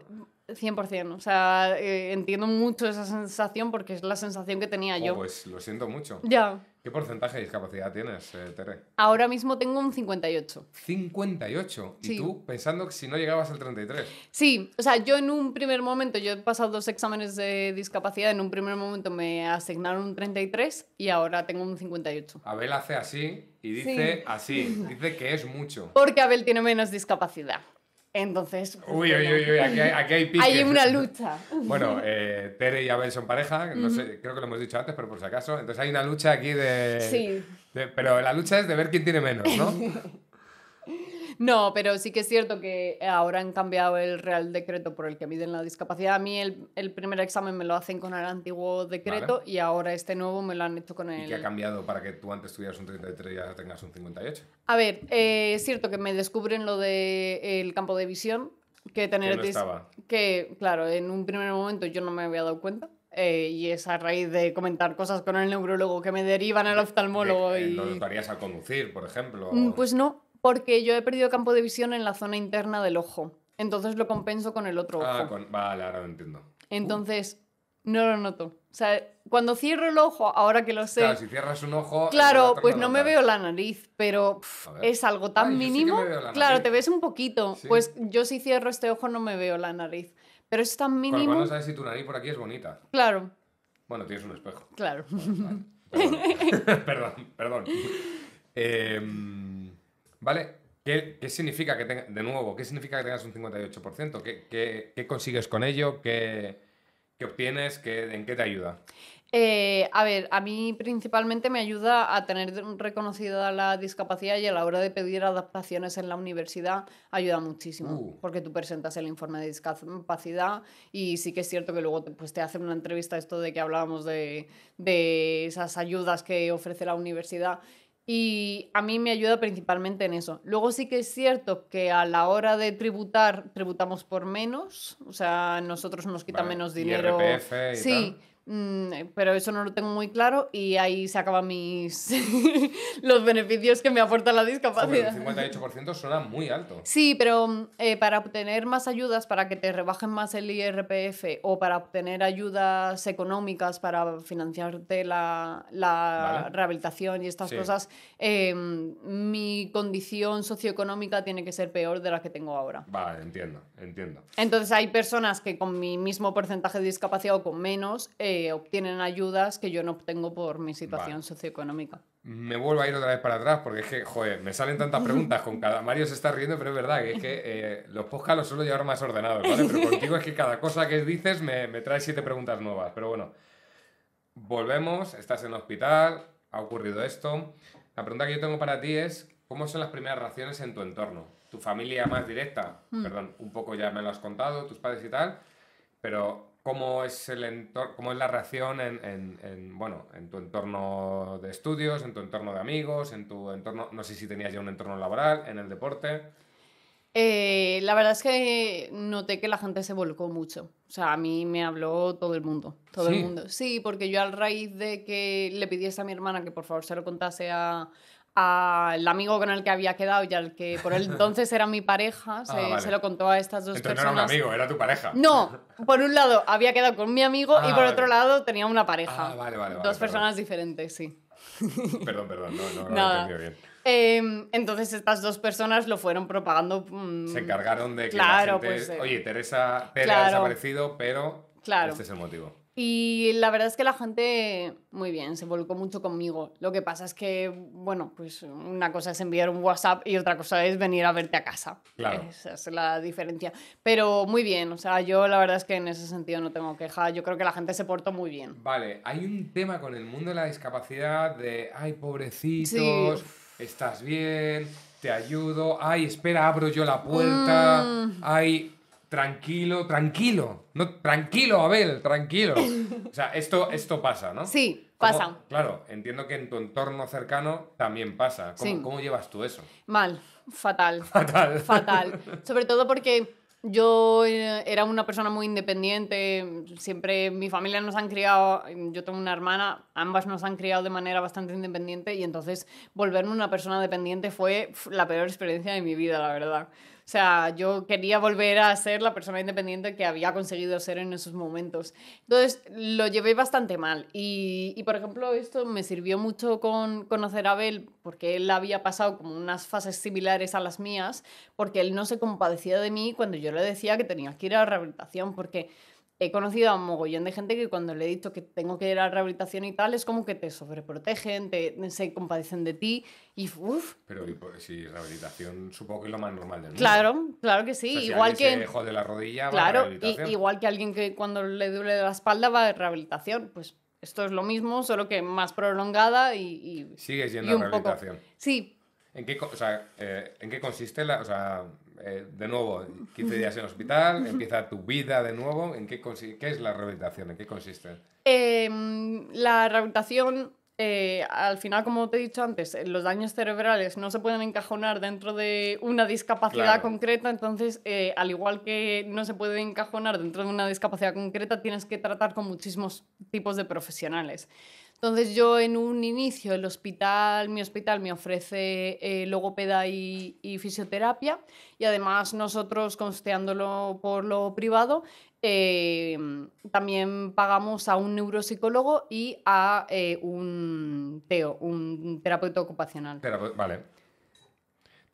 100%, o sea, eh, entiendo mucho esa sensación porque es la sensación que tenía yo. Pues lo siento mucho. Ya. ¿Qué porcentaje de discapacidad tienes, eh, Tere? Ahora mismo tengo un 58. ¿58? ¿Y tú pensando que si no llegabas al 33? Sí, o sea, yo en un primer momento, yo he pasado dos exámenes de discapacidad, en un primer momento me asignaron un 33 y ahora tengo un 58. Abel hace así y dice así, dice que es mucho. Porque Abel tiene menos discapacidad. Entonces. Pues, uy, uy, uy, aquí hay, hay, una lucha. Bueno, eh, Tere y Abel son pareja, no sé, creo que lo hemos dicho antes, pero por si acaso. Entonces hay una lucha aquí de. Sí. pero la lucha es de ver quién tiene menos, ¿no? No, pero sí que es cierto que ahora han cambiado el Real Decreto por el que miden la discapacidad. A mí el, primer examen me lo hacen con el antiguo decreto y ahora este nuevo me lo han hecho con el... ¿Y qué ha cambiado para que tú antes tuvieras un 33 y ahora tengas un 58? A ver, eh, es cierto que me descubren lo del el campo de visión, que tener... Que, que, claro, en un primer momento yo no me había dado cuenta. Eh, y es a raíz de comentar cosas con el neurólogo que me derivan al oftalmólogo. ¿Lo y... ¿Lo conducir, por ejemplo? Mm, pues no, porque yo he perdido campo de visión en la zona interna del ojo. Entonces lo compenso con el otro ah, ojo. Ah, vale, ahora lo entiendo. Entonces, no lo noto. O sea, cuando cierro el ojo, ahora que lo sé. Claro, si cierras un ojo. Claro, pues no me veo la nariz, pero es algo tan mínimo. claro, te ves un poquito. Pues yo si cierro este ojo no me veo la nariz. Pero es tan mínimo. Vamos no sabes si tu nariz por aquí es bonita. Claro. Bueno, tienes un espejo. Claro. Perdón. perdón, perdón. Eh, ¿Vale? ¿Qué, significa que tengas, de nuevo, qué significa que tengas un 58%? ¿Qué, consigues con ello? ¿Qué, obtienes? ¿En qué te ayuda? Eh, a ver, a mí principalmente me ayuda a tener reconocida la discapacidad y a la hora de pedir adaptaciones en la universidad ayuda muchísimo, uh. porque tú presentas el informe de discapacidad y sí que es cierto que luego te, pues, te hacen una entrevista, esto de que hablábamos de, de esas ayudas que ofrece la universidad y a mí me ayuda principalmente en eso. Luego sí que es cierto que a la hora de tributar, tributamos por menos. O sea, nosotros nos quita menos dinero. sí, Mm, eh, pero eso no lo tengo muy claro y ahí se acaban mis los beneficios que me aporta la discapacidad. el 58% suena muy alto. Sí, pero mm, eh, para obtener más ayudas, para que te rebajen más el IRPF o para obtener ayudas económicas para financiarte la, rehabilitación y estas cosas, em, mi condición socioeconómica tiene que ser peor de la que tengo ahora. Vale, entiendo, entiendo. Entonces hay personas que con mi mismo porcentaje de discapacidad o con menos... Eh, obtienen ayudas que yo no obtengo por mi situación socioeconómica. Me vuelvo a ir otra vez para atrás porque es que, joder, me salen tantas preguntas con cada... Mario se está riendo, pero es verdad que es que eh, los podcasts los suelo llevar más ordenados, ¿vale? Pero contigo es que cada cosa que dices me, trae siete preguntas nuevas. Pero bueno, volvemos, estás en el hospital, ha ocurrido esto. La pregunta que yo tengo para ti es, ¿cómo son las primeras reacciones en tu entorno? Tu familia más directa, hmm. perdón, un poco ya me lo has contado, tus padres y tal, pero cómo es, el cómo es la reacción en, bueno, en tu entorno de estudios, en tu entorno de amigos, en tu entorno, no sé si tenías ya un entorno laboral, en el deporte. Eh, la verdad es que noté que la gente se volcó mucho. O sea, a mí me habló todo el mundo. Todo el mundo. Sí, porque yo al raíz de que le pidiese a mi hermana que por favor se lo contase a, al amigo con el que había quedado y al que por entonces era mi pareja, ah, se, lo contó a estas dos entonces personas. no era un amigo, era tu pareja. No, por un lado había quedado con mi amigo y ah, por otro lado tenía una pareja. Ah, dos personas diferentes, sí. Perdón, perdón, no, no, bien. Em, entonces estas dos personas lo fueron propagando. Mm, se encargaron de que la gente, pues, eh, oye, Teresa Pérez ha desaparecido, pero este es el motivo. Y la verdad es que la gente, muy bien, se volcó mucho conmigo. Lo que pasa es que, bueno, pues una cosa es enviar un WhatsApp y otra cosa es venir a verte a casa. Claro. Esa es la diferencia. Pero muy bien, o sea, yo la verdad es que en ese sentido no tengo queja. Yo creo que la gente se portó muy bien. Vale, hay un tema con el mundo de la discapacidad de, ay, pobrecitos, estás bien, te ayudo, ay, espera, abro yo la puerta, mm. ay, tranquilo, tranquilo. No, tranquilo, Abel, tranquilo. O sea, esto, esto pasa, ¿no? Sí, pasa. Claro, entiendo que en tu entorno cercano también pasa. ¿Cómo, ¿cómo llevas tú eso? Mal, fatal. Fatal. Fatal. Sobre todo porque yo eh, era una persona muy independiente, siempre mi familia nos han criado, yo tengo una hermana, ambas nos han criado de manera bastante independiente y entonces volverme una persona dependiente fue la peor experiencia de mi vida, la verdad. O sea, yo quería volver a ser la persona independiente que había conseguido ser en esos momentos. Entonces, lo llevé bastante mal. Y, por ejemplo, esto me sirvió mucho con conocer a Abel, porque él había pasado como unas fases similares a las mías, porque él no se compadecía de mí cuando yo le decía que tenía que ir a rehabilitación, porque he conocido a un mogollón de gente que cuando le he dicho que tengo que ir a rehabilitación y tal, es como que te sobreprotegen, se compadecen de ti y uff. Pero pues, si rehabilitación supongo que es lo más normal del mundo. Claro, claro que sí. si igual que. Se la rodilla, va a rehabilitación. igual que alguien que cuando le duele la espalda va a rehabilitación, pues. Esto es lo mismo, solo que más prolongada y. y Sigue siendo rehabilitación. Sí. ¿En qué, eh, ¿En qué consiste la.? Eh, de nuevo, 15 días en hospital, empieza tu vida de nuevo. ¿En qué, qué es la rehabilitación? ¿En qué consiste? Em, la rehabilitación, eh, al final, como te he dicho antes, eh, los daños cerebrales no se pueden encajonar dentro de una discapacidad concreta, entonces, al igual que no se puede encajonar dentro de una discapacidad concreta, tienes que tratar con muchísimos tipos de profesionales. Entonces yo en un inicio, el hospital, mi hospital me ofrece eh, logopeda y, fisioterapia y además nosotros, consteándolo por lo privado, eh, también pagamos a un neuropsicólogo y a eh, un TEO, un terapeuta ocupacional. vale.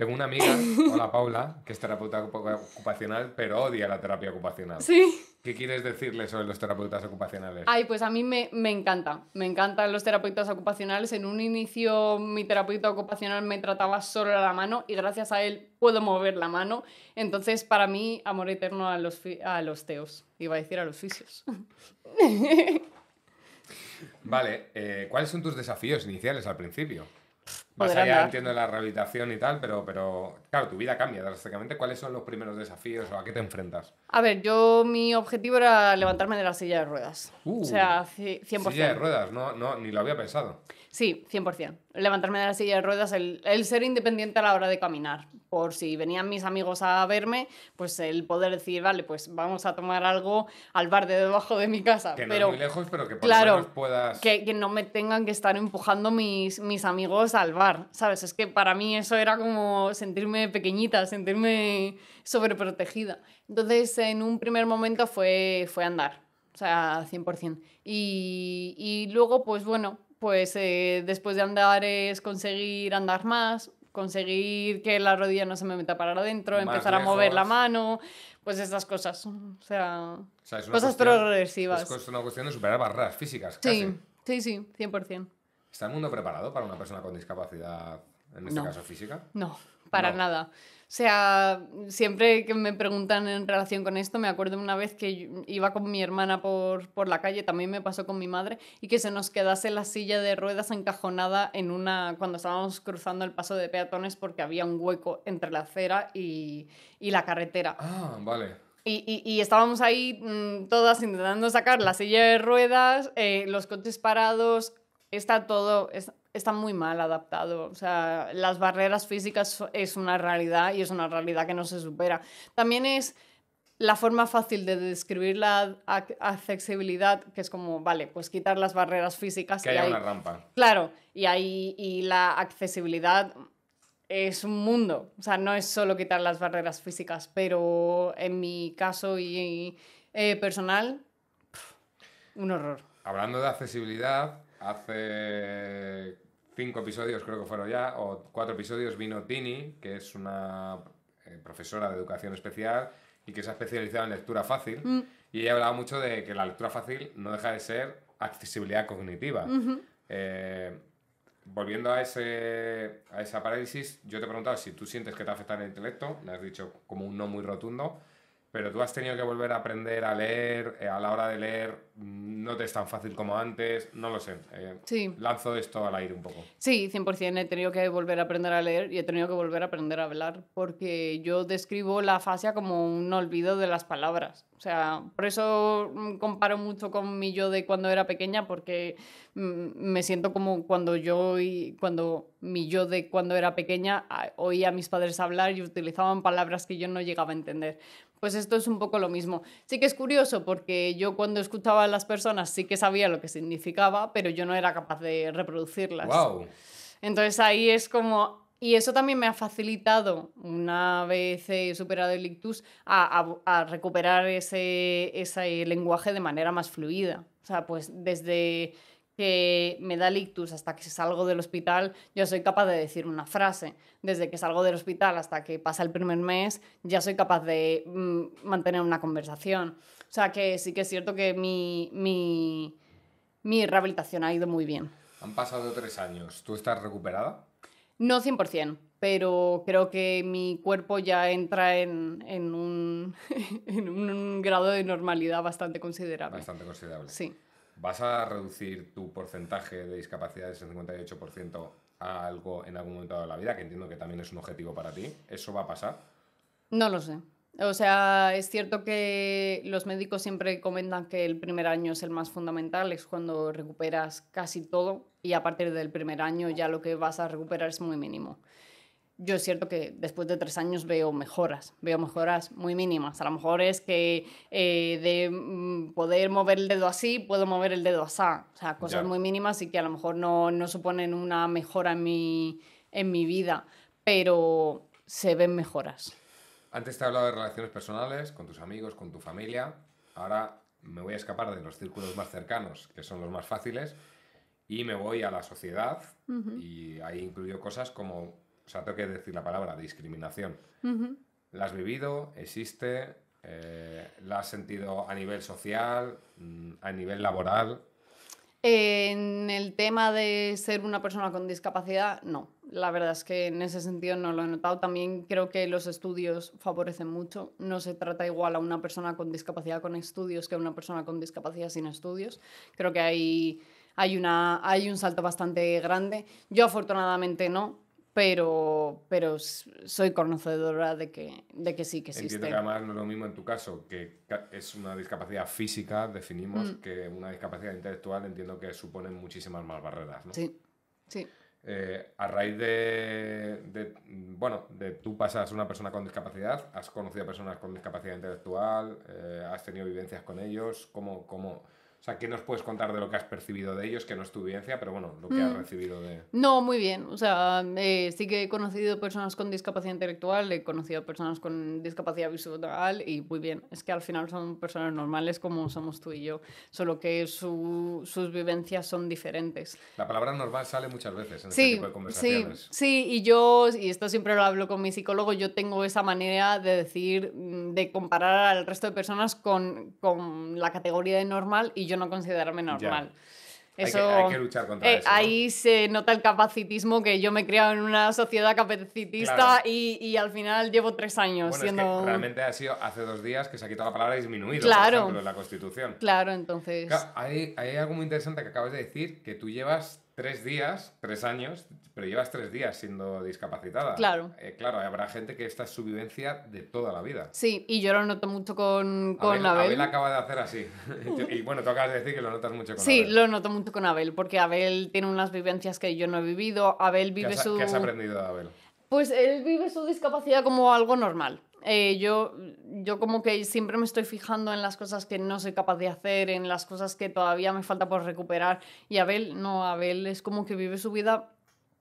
Tengo una amiga, hola Paula, que es terapeuta ocupacional, pero odia la terapia ocupacional. Sí. ¿Qué quieres decirle sobre los terapeutas ocupacionales? Ay, pues a mí me, encanta. Me encantan los terapeutas ocupacionales. En un inicio mi terapeuta ocupacional me trataba solo la mano y gracias a él puedo mover la mano. Entonces, para mí, amor eterno a los, a los teos. Iba a decir a los fisios. vale, eh, ¿cuáles son tus desafíos iniciales al principio? Más allá, entiendo la rehabilitación y tal, pero, pero claro, tu vida cambia drásticamente. ¿Cuáles son los primeros desafíos o a qué te enfrentas? A ver, yo mi objetivo era levantarme de la silla de ruedas. o uh. sea, 100%. Silla de ruedas, no, no, ni lo había pensado. Sí, 100%. Levantarme de la silla de ruedas, el, ser independiente a la hora de caminar. Por si venían mis amigos a verme, pues el poder decir, vale, pues vamos a tomar algo al bar de debajo de mi casa. Que no muy lejos, pero que claro, Que, no me tengan que estar empujando mis, mis amigos al bar, ¿sabes? Es que para mí eso era como sentirme pequeñita, sentirme sobreprotegida. Entonces, en un primer momento fue, fue andar, o sea, 100%. Y, y luego, pues bueno, pues eh, después de andar es conseguir andar más, conseguir que la rodilla no se me meta para adentro, empezar a mover la mano, pues estas cosas. O sea, cosas progresivas. Es una cuestión de superar barreras físicas. Sí, sí, sí, 100%. ¿Está el mundo preparado para una persona con discapacidad, en este caso física? No, para nada sea, siempre que me preguntan en relación con esto, me acuerdo una vez que iba con mi hermana por, por la calle, también me pasó con mi madre, y que se nos quedase la silla de ruedas encajonada en una, cuando estábamos cruzando el paso de peatones porque había un hueco entre la acera y, y la carretera. Ah, vale. Y, y, estábamos ahí mm, todas intentando sacar la silla de ruedas, eh, los coches parados, está todo, es, está muy mal adaptado. O sea, las barreras físicas es una realidad y es una realidad que no se supera. También es la forma fácil de describir la accesibilidad, que es como, vale, pues quitar las barreras físicas. Que haya una rampa. Claro, y, ahí, la accesibilidad es un mundo. O sea, no es solo quitar las barreras físicas, pero en mi caso y, eh, personal, un horror. Hablando de accesibilidad, Hace cinco episodios, creo que fueron ya, o cuatro episodios, vino Tini, que es una eh, profesora de educación especial y que se ha especializado en lectura fácil. Mm. Y ella hablaba mucho de que la lectura fácil no deja de ser accesibilidad cognitiva. Eh, volviendo a, a esa parálisis, yo te preguntaba si tú sientes que te afecta el intelecto, me has dicho como un no muy rotundo pero tú has tenido que volver a aprender a leer, eh, a la hora de leer mm, no te es tan fácil como antes, no lo sé. Eh, lanzo esto al aire un poco. Sí, 100% he tenido que volver a aprender a leer y he tenido que volver a aprender a hablar, porque yo describo la fascia como un olvido de las palabras. O sea, por eso mm, comparo mucho con mi yo de cuando era pequeña, porque mm, me siento como cuando yo y cuando mi yo de cuando era pequeña oía a mis padres hablar y utilizaban palabras que yo no llegaba a entender. Pues esto es un poco lo mismo. Sí que es curioso porque yo cuando escuchaba a las personas sí que sabía lo que significaba, pero yo no era capaz de reproducirlas. Entonces ahí es como... Y eso también me ha facilitado, una vez eh, superado el ictus, a, recuperar ese, ese lenguaje de manera más fluida. O sea, pues desde me da lictus hasta que salgo del hospital, yo soy capaz de decir una frase. Desde que salgo del hospital hasta que pasa el primer mes, ya soy capaz de mm, mantener una conversación. O sea que sí que es cierto que mi, mi, rehabilitación ha ido muy bien. Han pasado tres años. ¿Tú estás recuperada? No 100%, pero creo que mi cuerpo ya entra en, en, un, en un grado de normalidad bastante considerable. Bastante considerable. Sí. ¿Vas a reducir tu porcentaje de discapacidad de 58% a algo en algún momento de la vida? Que entiendo que también es un objetivo para ti. ¿Eso va a pasar? No lo sé. O sea, es cierto que los médicos siempre recomiendan que el primer año es el más fundamental, es cuando recuperas casi todo y a partir del primer año ya lo que vas a recuperar es muy mínimo yo es cierto que después de tres años veo mejoras, veo mejoras muy mínimas. A lo mejor es que eh, de mm, poder mover el dedo así, puedo mover el dedo así. O sea, cosas muy mínimas y que a lo mejor no, no suponen una mejora en mi, en mi vida, pero se ven mejoras. Antes te he hablado de relaciones personales, con tus amigos, con tu familia. Ahora me voy a escapar de los círculos más cercanos, que son los más fáciles, y me voy a la sociedad. Y ahí incluyo cosas como o sea, tengo que decir la palabra discriminación. ¿La has vivido? ¿Existe? Eh, ¿La has sentido a nivel social? Mm, ¿A nivel laboral? En el tema de ser una persona con discapacidad, no. La verdad es que en ese sentido no lo he notado. También creo que los estudios favorecen mucho. No se trata igual a una persona con discapacidad con estudios que a una persona con discapacidad sin estudios. Creo que hay, hay, una, hay un salto bastante grande. Yo afortunadamente no pero, pero soy conocedora de que, de que sí que existe. Entiendo que además no es lo mismo en tu caso, que es una discapacidad física, definimos, mm. que una discapacidad intelectual entiendo que supone muchísimas más barreras, ¿no? Sí, sí. Eh, a raíz de, bueno, de tú pasas una persona con discapacidad, has conocido a personas con discapacidad intelectual, eh, has tenido vivencias con ellos, ¿cómo, cómo, o sea, ¿qué nos puedes contar de lo que has percibido de ellos, que no es tu vivencia, pero bueno, lo que has mm. recibido de... No, muy bien. O sea, eh, sí que he conocido personas con discapacidad intelectual, he conocido personas con discapacidad visual y muy bien. Es que al final son personas normales como somos tú y yo, solo que sus vivencias son diferentes. La palabra normal sale muchas veces en este tipo de conversaciones. Sí, sí, y yo, y esto siempre lo hablo con mi psicólogo, yo tengo esa manera de decir, mm, de comparar al resto de personas con, con la categoría de normal y yo yo no considerarme normal. Eso, hay, que, luchar contra eh, eso. Ahí se nota el capacitismo que yo me he criado en una sociedad capacitista y, al final llevo tres años siendo. realmente ha sido hace dos días que se ha quitado la palabra disminuido claro. la Constitución. Claro, entonces. hay, hay algo muy interesante que acabas de decir: que tú llevas tres días, tres años, pero llevas tres días siendo discapacitada. Claro. Eh, claro, habrá gente que esta es su vivencia de toda la vida. Sí, y yo lo noto mucho con, Abel, Abel. acaba de hacer así. y bueno, tú acabas de decir que lo notas mucho con Abel. Sí, lo noto mucho con Abel, porque Abel tiene unas vivencias que yo no he vivido. Abel vive ¿Qué has aprendido de Abel? Pues él vive su discapacidad como algo normal. Eh, yo, yo como que siempre me estoy fijando en las cosas que no soy capaz de hacer, en las cosas que todavía me falta por recuperar. Y Abel, no, Abel es como que vive su vida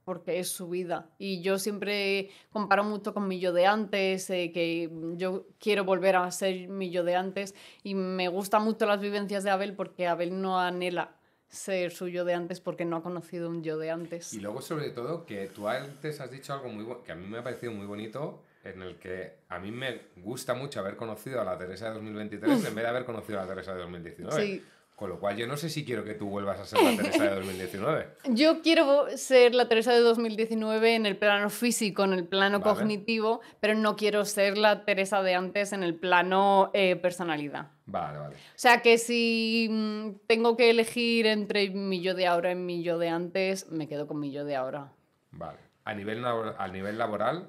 porque es su vida. Y yo siempre comparo mucho con mi yo de antes, eh, que yo quiero volver a ser mi yo de antes. Y me gustan mucho las vivencias de Abel porque Abel no anhela ser su yo de antes porque no ha conocido un yo de antes. Y luego sobre todo que tú antes has dicho algo muy que a mí me ha parecido muy bonito en el que a mí me gusta mucho haber conocido a la Teresa de 2023 en vez de haber conocido a la Teresa de 2019. Sí. Con lo cual yo no sé si quiero que tú vuelvas a ser la Teresa de 2019. Yo quiero ser la Teresa de 2019 en el plano físico, en el plano cognitivo, pero no quiero ser la Teresa de antes en el plano eh, personalidad. Vale, vale. O sea que si mm, tengo que elegir entre mi yo de ahora y mi yo de antes, me quedo con mi yo de ahora. Vale. A nivel, a nivel laboral,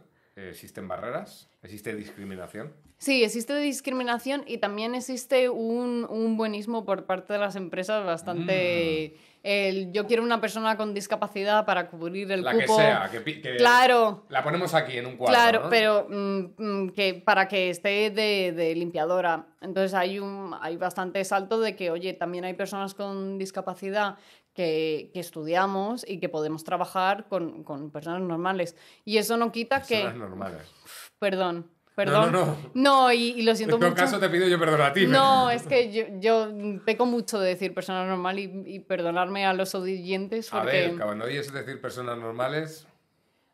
¿Existen barreras? ¿Existe discriminación? Sí, existe discriminación y también existe un, un buenismo por parte de las empresas bastante... Mm. yo quiero una persona con discapacidad para cubrir el la que sea, que, claro, la ponemos aquí en un cuadro. Claro, pero mm, mm, que para que esté de, limpiadora. Entonces hay, un, hay bastante salto de que, oye, también hay personas con discapacidad que, estudiamos y que podemos trabajar con, con, personas normales. Y eso no quita que... Personas normales. Perdón. Perdón. No, no, no. y, lo siento mucho. En todo caso, te pido yo perdón a ti. No, es que yo, yo, peco mucho de decir persona normal y, perdonarme a los oyentes. A ver, cuando oyes decir personas normales.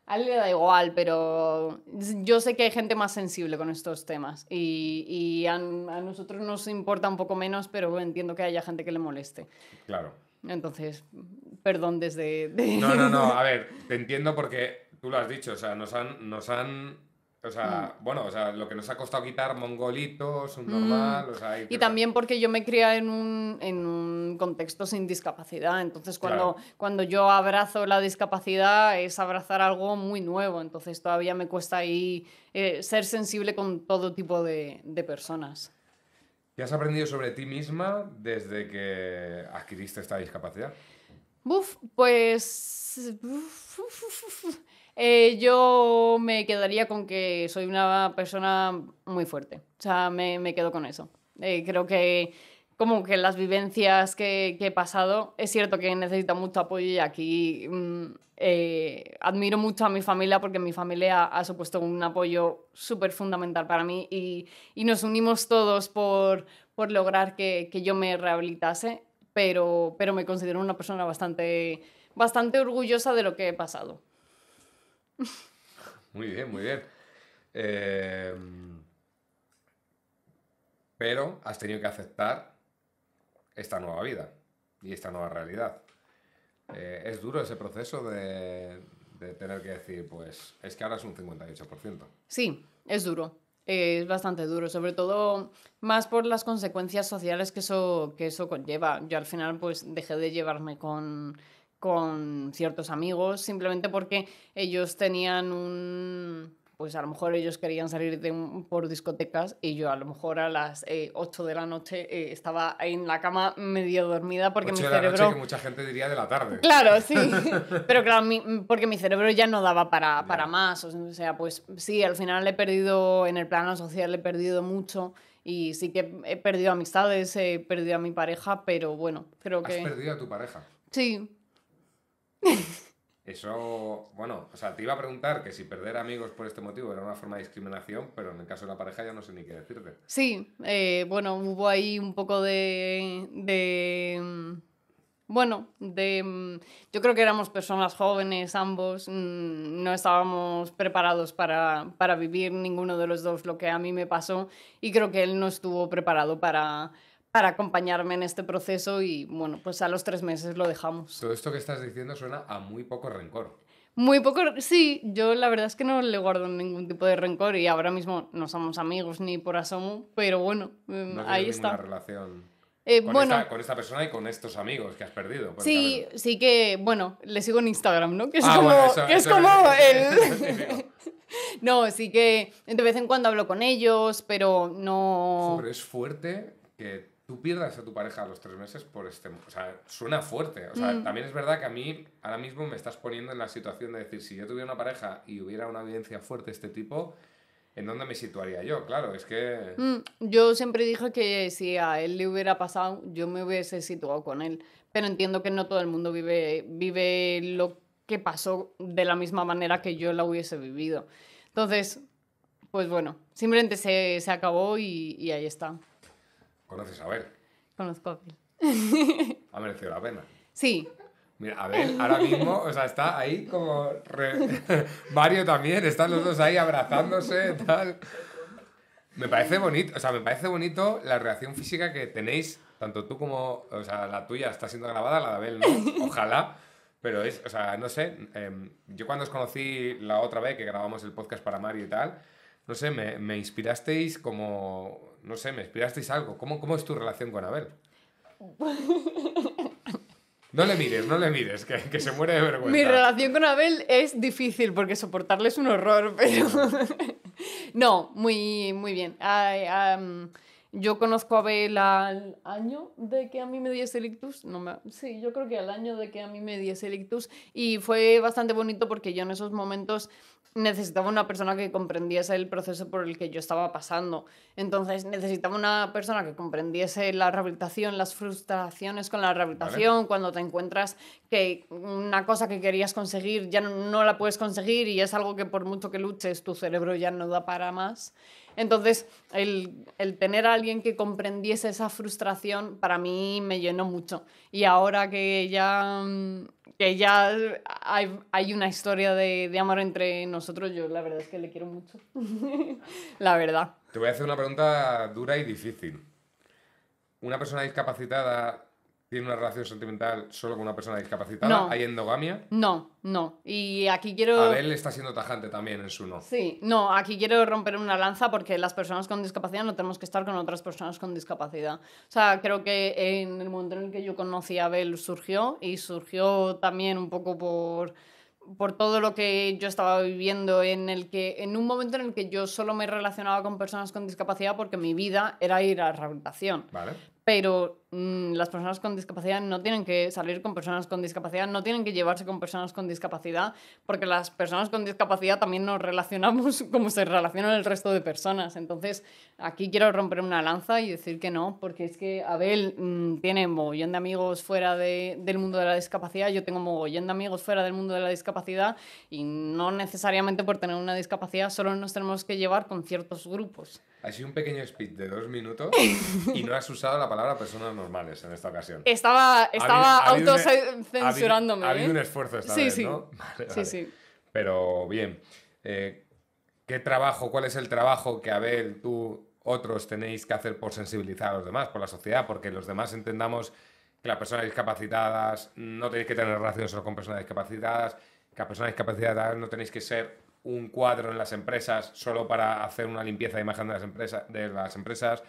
A él le da igual, pero yo sé que hay gente más sensible con estos temas y, a, a nosotros nos importa un poco menos, pero entiendo que haya gente que le moleste. Claro. Entonces, perdón desde... No, no, no, a ver, te entiendo porque tú lo has dicho, o sea, nos han... Nos O sea, mm. bueno, o sea, lo que nos ha costado quitar mongolitos, un mm. normal, o sea, y, también porque yo me cría en un, contexto sin discapacidad, entonces cuando, yo abrazo la discapacidad es abrazar algo muy nuevo, entonces todavía me cuesta ahí eh, ser sensible con todo tipo de personas. ¿Qué has aprendido sobre ti misma desde que adquiriste esta discapacidad? Buf, pues... Eh, yo me quedaría con que soy una persona muy fuerte. O sea, me, quedo con eso. Eh, creo que como que las vivencias que, he pasado, es cierto que necesito mucho apoyo y aquí mm, eh, admiro mucho a mi familia porque mi familia ha supuesto un apoyo súper fundamental para mí y, nos unimos todos por, lograr que, yo me rehabilitase, pero, pero me considero una persona bastante, bastante orgullosa de lo que he pasado. Muy bien, muy bien. Em, pero has tenido que aceptar esta nueva vida y esta nueva realidad. Eh, es duro ese proceso de, tener que decir, pues es que ahora es un 58%. Sí, es duro. es bastante duro, sobre todo más por las consecuencias sociales que eso, que eso conlleva. Yo al final pues dejé de llevarme con, con ciertos amigos simplemente porque ellos tenían un, pues a lo mejor ellos querían salir por discotecas y yo a lo mejor a las 8 eh, de la noche eh, estaba en la cama medio dormida porque mi de la que mucha gente diría de la tarde. Claro, sí. Pero claro, porque mi cerebro ya no daba para, más. O sea, pues sí, al final he perdido, en el plano social he perdido mucho y sí que he perdido amistades, he perdido a mi pareja, pero bueno, creo que... ¿Has perdido a tu pareja? Sí. Eso, bueno, o sea, te iba a preguntar que si perder amigos por este motivo era una forma de discriminación, pero en el caso de la pareja ya no sé ni qué decirte. Sí, eh, bueno, hubo ahí un poco de, mm, Bueno, de, mm, yo creo que éramos personas jóvenes ambos, mm, no estábamos preparados para vivir ninguno de los dos lo que a mí me pasó y creo que él no estuvo preparado para, acompañarme en este proceso y bueno, pues a los tres meses lo dejamos. Todo esto que estás diciendo suena a muy poco rencor. Muy poco, sí, yo la verdad es que no le guardo ningún tipo de rencor y ahora mismo no somos amigos ni por asomo, pero bueno, mm, ahí está. relación. Eh, con, bueno, esta, con esta persona y con estos amigos que has perdido. Sí, sí que, bueno, le sigo en Instagram, ¿no? Que es ah, como, que es como el... no, sí que de vez en cuando hablo con ellos, pero no... Pero es fuerte que tú pierdas a tu pareja a los tres meses por este... O sea, suena fuerte. Mm. también es verdad que a mí ahora mismo me estás poniendo en la situación de decir, si yo tuviera una pareja y hubiera una audiencia fuerte de este tipo, ¿en dónde me situaría yo? Claro, es que... Mm, yo siempre dije que si a él le hubiera pasado, yo me hubiese situado con él. Pero entiendo que no todo el mundo vive, vive lo que pasó de la misma manera que yo la hubiese vivido. Entonces, pues bueno, simplemente se, acabó y ahí está. ¿Conoces a Abel? Conozco a Abel. ha merecido la pena. Sí. Mira, Abel ahora mismo, o sea, está ahí como... Mario también, están los dos ahí abrazándose, y tal. Me parece bonito, o sea, me parece bonito la reacción física que tenéis, tanto tú como, o sea, la tuya está siendo grabada, la de Abel no, ojalá. Pero es, o sea, no sé, em, yo cuando os conocí la otra vez que grabamos el podcast para Mario y tal, no sé, me, me inspirasteis como no sé, me inspirasteis algo. ¿Cómo, cómo es tu relación con Abel? No le mires, no le mires, que, se muere de vergüenza. Mi relación con Abel es difícil porque soportarle es un horror, pero... no, muy, muy bien. yo conozco a Abel al año de que a mí me diese el ictus. No me... Sí, yo creo que al año de que a mí me diese el ictus. Y fue bastante bonito porque yo en esos momentos necesitaba una persona que comprendiese el proceso por el que yo estaba pasando. Entonces necesitaba una persona que comprendiese la rehabilitación, las frustraciones con la rehabilitación, cuando te encuentras que una cosa que querías conseguir ya no la puedes conseguir y es algo que por mucho que luches tu cerebro ya no da para más. Entonces, el, tener a alguien que comprendiese esa frustración para mí me llenó mucho. Y ahora que ya, mm, que ya hay, una historia de, de amor entre nosotros, yo la verdad es que le quiero mucho. la verdad. Te voy a hacer una pregunta dura y difícil. Una persona discapacitada tiene una relación sentimental solo con una persona discapacitada? ¿Hay endogamia? No, no. Y aquí quiero. Abel está siendo tajante también en su no. Sí, no, aquí quiero romper una lanza porque las personas con discapacidad no tenemos que estar con otras personas con discapacidad. O sea, creo que en el momento en el que yo conocí a Abel surgió y surgió también un poco por por todo lo que yo estaba viviendo, en, el que, en un momento en el que yo solo me relacionaba con personas con discapacidad porque mi vida era ir a rehabilitación. Vale. Pero Mm, las personas con discapacidad no tienen que salir con personas con discapacidad, no tienen que llevarse con personas con discapacidad, porque las personas con discapacidad también nos relacionamos como se relacionan el resto de personas. Entonces, aquí quiero romper una lanza y decir que no, porque es que Abel mm, tiene mogollón de amigos fuera del mundo de la discapacidad, yo tengo mogollón de amigos fuera del mundo de la discapacidad y no necesariamente por tener una discapacidad solo nos tenemos que llevar con ciertos grupos. Ha sido un pequeño speed de dos minutos y no has usado la palabra persona normales en esta ocasión. Estaba, estaba autocensurándome. Ha, habido un ¿eh? esfuerzo esta vez, sí. Sí, sí. Pero bien. Eh, ¿Qué trabajo, cuál es el trabajo que Abel, tú, otros tenéis que hacer por sensibilizar a los demás, por la sociedad? Porque los demás entendamos que las personas discapacitadas no tenéis que tener relaciones solo con personas discapacitadas, que las personas discapacitadas no tenéis que ser un cuadro en las empresas solo para hacer una limpieza de imagen de las empresas, de las empresas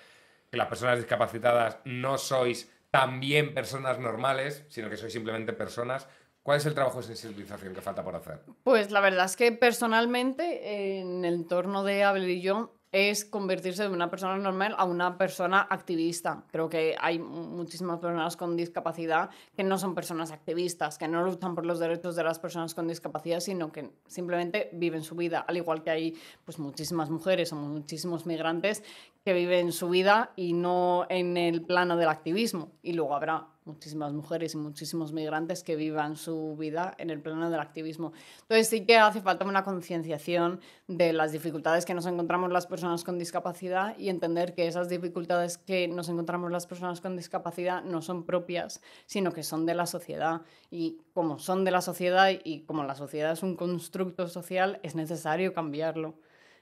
que las personas discapacitadas no sois también personas normales, sino que sois simplemente personas. ¿Cuál es el trabajo de sensibilización que falta por hacer? Pues la verdad es que personalmente, en el entorno de Abel y yo, es convertirse de una persona normal a una persona activista. Creo que hay muchísimas personas con discapacidad que no son personas activistas, que no luchan por los derechos de las personas con discapacidad, sino que simplemente viven su vida, al igual que hay pues, muchísimas mujeres o muchísimos migrantes que en su vida y no en el plano del activismo. Y luego habrá muchísimas mujeres y muchísimos migrantes que vivan su vida en el plano del activismo. Entonces sí que hace falta una concienciación de las dificultades que nos encontramos las personas con discapacidad y entender que esas dificultades que nos encontramos las personas con discapacidad no son propias, sino que son de la sociedad. Y como son de la sociedad y como la sociedad es un constructo social, es necesario cambiarlo.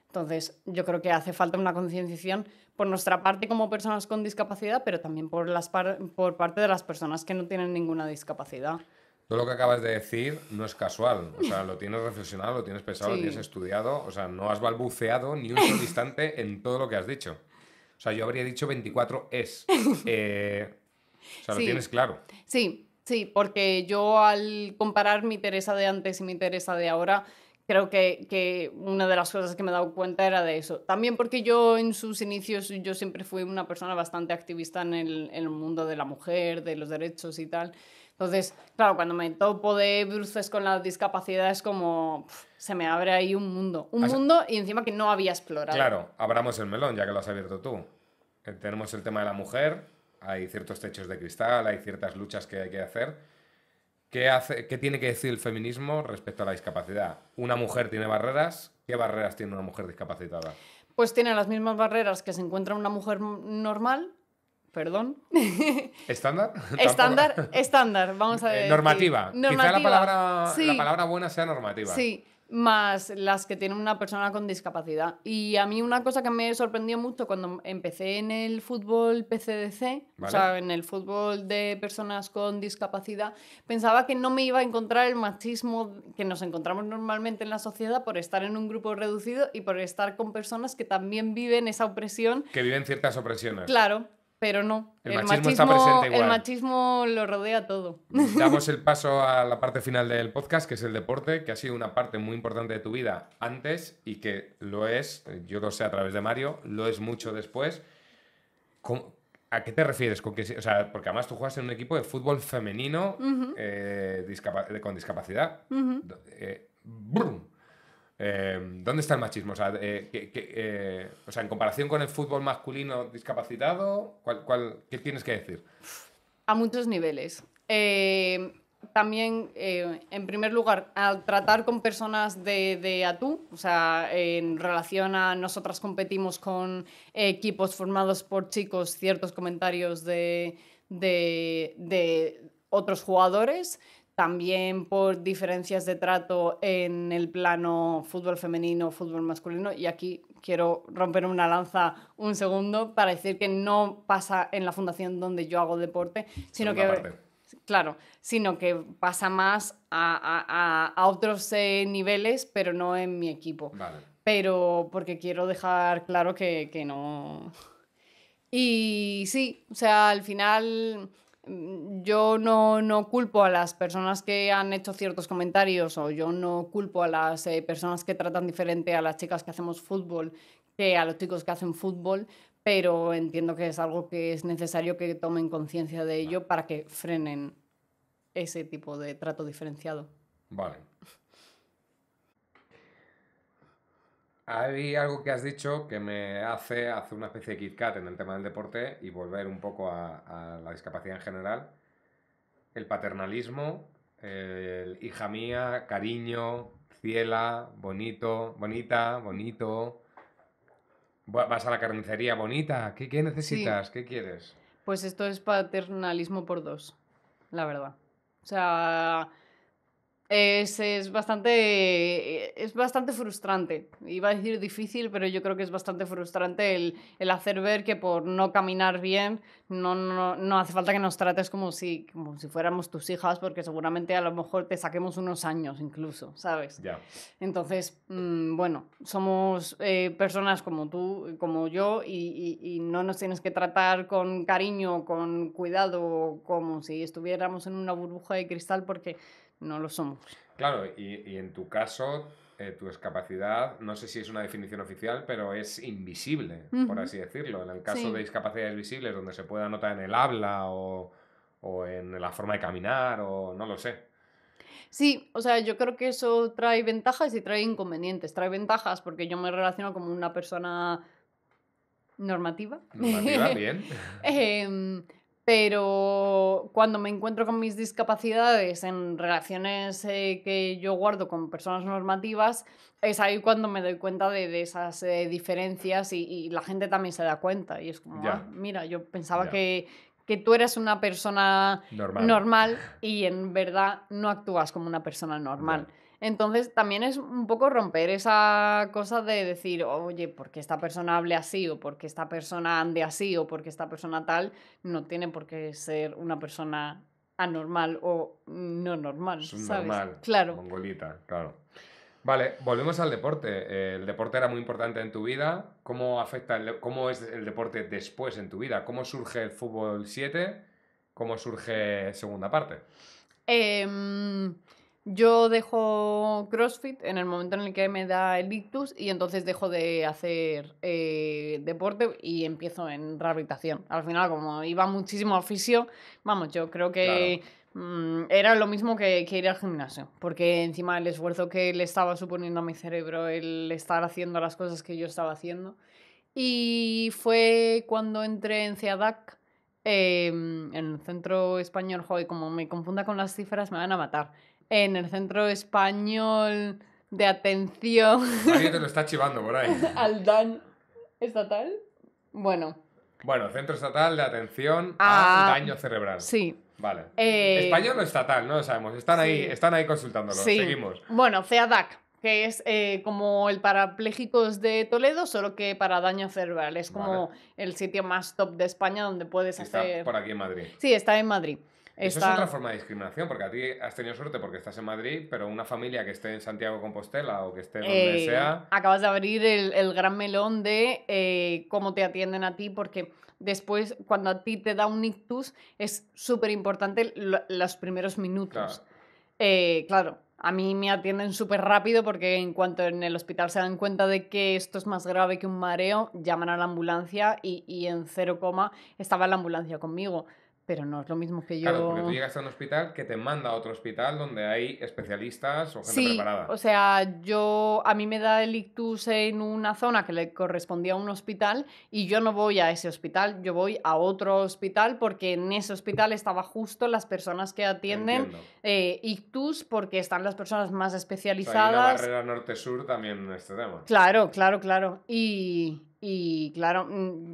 Entonces, yo creo que hace falta una concienciación por nuestra parte como personas con discapacidad, pero también por, las por parte de las personas que no tienen ninguna discapacidad. Todo lo que acabas de decir no es casual. O sea, lo tienes reflexionado, lo tienes pensado, lo tienes estudiado. O sea, no has balbuceado ni un solo instante en todo lo que has dicho. O sea, yo habría dicho 24 es. Eh, o sea, lo tienes claro. Sí, sí, porque yo al comparar mi Teresa de antes y mi Teresa de ahora, creo que, una de las cosas que me he dado cuenta era de eso. También porque yo en sus inicios yo siempre fui una persona bastante activista en el, mundo de la mujer, de los derechos y tal. Entonces, claro, cuando me topo de bruces con las discapacidades, como se me abre ahí un mundo. Un mundo y encima que no había explorado. Claro, abramos el melón ya que lo has abierto tú. Eh, tenemos el tema de la mujer, hay ciertos techos de cristal, hay ciertas luchas que hay que hacer ¿Qué, hace, ¿Qué tiene que decir el feminismo respecto a la discapacidad? ¿Una mujer tiene barreras? ¿Qué barreras tiene una mujer discapacitada? Pues tiene las mismas barreras que se encuentra una mujer normal, perdón. ¿Estándar? estándar, estándar, vamos a ver. Eh, normativa. Quizá la palabra, la palabra buena sea normativa. Sí más las que tiene una persona con discapacidad. Y a mí una cosa que me sorprendió mucho cuando empecé en el fútbol PCDC, o sea, en el fútbol de personas con discapacidad, pensaba que no me iba a encontrar el machismo que nos encontramos normalmente en la sociedad por estar en un grupo reducido y por estar con personas que también viven esa opresión. Que viven ciertas opresiones. Claro pero no. El, machismo, está presente igual. El machismo lo rodea todo. Mm, damos el paso a la parte final del podcast, que es el deporte, que ha sido una parte muy importante de tu vida antes y que lo es, eh, yo lo sé a través de Mario, lo es mucho después. ¿A qué te refieres? porque además tú juegas en un equipo de fútbol femenino eh, con discapacidad. Em, ¿Dónde está el machismo? Eh, eh, o sea, en comparación con el fútbol masculino discapacitado, ¿cuál, qué tienes que decir? A muchos niveles. Em, también, em, en primer lugar, al tratar con personas de, atu, o sea, en relación a nosotras competimos con equipos formados por chicos, ciertos comentarios de otros jugadores también por diferencias de trato en el plano fútbol femenino, fútbol masculino. Y aquí quiero romper una lanza un segundo para decir que no pasa en la fundación donde yo hago deporte, sino que... Claro, sino que pasa más a, otros eh, niveles, pero no en mi equipo. Pero porque quiero dejar claro que, que no... Y sí, o sea, al final Mm, yo no, culpo a las personas que han hecho ciertos comentarios o yo no culpo a las eh, personas que tratan diferente a las chicas que hacemos fútbol que a los chicos que hacen fútbol, pero entiendo que es algo que es necesario que tomen conciencia de ello para que frenen ese tipo de trato diferenciado. Vale. Hay algo que has dicho que me hace hacer una especie de Kit en el tema del deporte y volver un poco a, la discapacidad en general. El paternalismo, el hija mía, cariño, ciela, bonito, bonita, bonito. Vas a la carnicería bonita. ¿Qué, necesitas? ¿Qué quieres? Pues esto es paternalismo por dos, la verdad. O sea, es, bastante, es bastante frustrante. Iba a decir difícil, pero yo creo que es bastante frustrante el, hacer ver que por no caminar bien no, no, hace falta que nos trates como si, como si fuéramos tus hijas, porque seguramente a lo mejor te saquemos unos años incluso, ¿sabes? Ya. Entonces, mm, bueno, somos eh, personas como tú, como yo, y no nos tienes que tratar con cariño, con cuidado, como si estuviéramos en una burbuja de cristal, porque no lo somos. Claro, y, en tu caso, eh, tu discapacidad, no sé si es una definición oficial, pero es invisible, por así decirlo. En el caso de discapacidades visibles, donde se puede notar en el habla o, en la forma de caminar, o no lo sé. Sí, o sea, yo creo que eso trae ventajas y trae inconvenientes. Trae ventajas porque yo me relaciono como una persona normativa. Normativa, bien. Em, pero cuando me encuentro con mis discapacidades en relaciones eh, que yo guardo con personas normativas, es ahí cuando me doy cuenta de, esas eh, diferencias y, la gente también se da cuenta. Y es como, ah, mira, yo pensaba que, tú eras una persona normal. y en verdad no actúas como una persona normal. Entonces también es un poco romper esa cosa de decir, oye, porque esta persona hable así o porque esta persona ande así o porque esta persona tal, no tiene por qué ser una persona anormal o no normal. ¿sabes? claro. Mongolita, claro. Vale, volvemos al deporte. El deporte era muy importante en tu vida. ¿Cómo afecta cómo es el deporte después en tu vida? ¿Cómo surge el fútbol 7? ¿Cómo surge segunda parte? Eh, yo dejo CrossFit en el momento en el que me da el ictus y entonces dejo de hacer eh, deporte y empiezo en rehabilitación. Al final, como iba muchísimo a fisio, vamos, yo creo que mm, era lo mismo que, ir al gimnasio, porque encima el esfuerzo que le estaba suponiendo a mi cerebro el estar haciendo las cosas que yo estaba haciendo. Y fue cuando entré en CEADAC, em, en el Centro Español, hoy como me confunda con las cifras, me van a matar en el centro español de atención. Alguien te está chivando por ahí. Al DAN estatal. Bueno. Bueno, Centro Estatal de Atención a, ah, Daño Cerebral. Sí. Vale. Eh, español o estatal, no lo sabemos. Están ahí, están ahí consultándolo. Seguimos. Bueno, CEADAC que es eh, como el Parapléjicos de Toledo, solo que para daño cerebral. Es como el sitio más top de España donde puedes hacer. Está por aquí en Madrid. Sí, está en Madrid. Eso es otra forma de discriminación, porque a ti has tenido suerte porque estás en Madrid, pero una familia que esté en Santiago Compostela o que esté donde eh, sea. Acabas de abrir el, gran melón de eh, cómo te atienden a ti, porque después, cuando a ti te da un ictus, es súper importante los primeros minutos. claro, a mí me atienden súper rápido porque en cuanto en el hospital se dan cuenta de que esto es más grave que un mareo, llaman a la ambulancia y, en cero coma estaba la ambulancia conmigo. Pero no es lo mismo que yo. Claro, porque tú llegas a un hospital que te manda a otro hospital donde hay especialistas o gente sí, O sea, yo a mí me da el ictus en una zona que le correspondía a un hospital y yo no voy a ese hospital, yo voy a otro hospital porque en ese hospital estaba justo las personas que atienden eh, ictus porque están las personas más especializadas. hay barrera norte-sur también en este tema. Claro, claro, claro. Y, y claro, mm,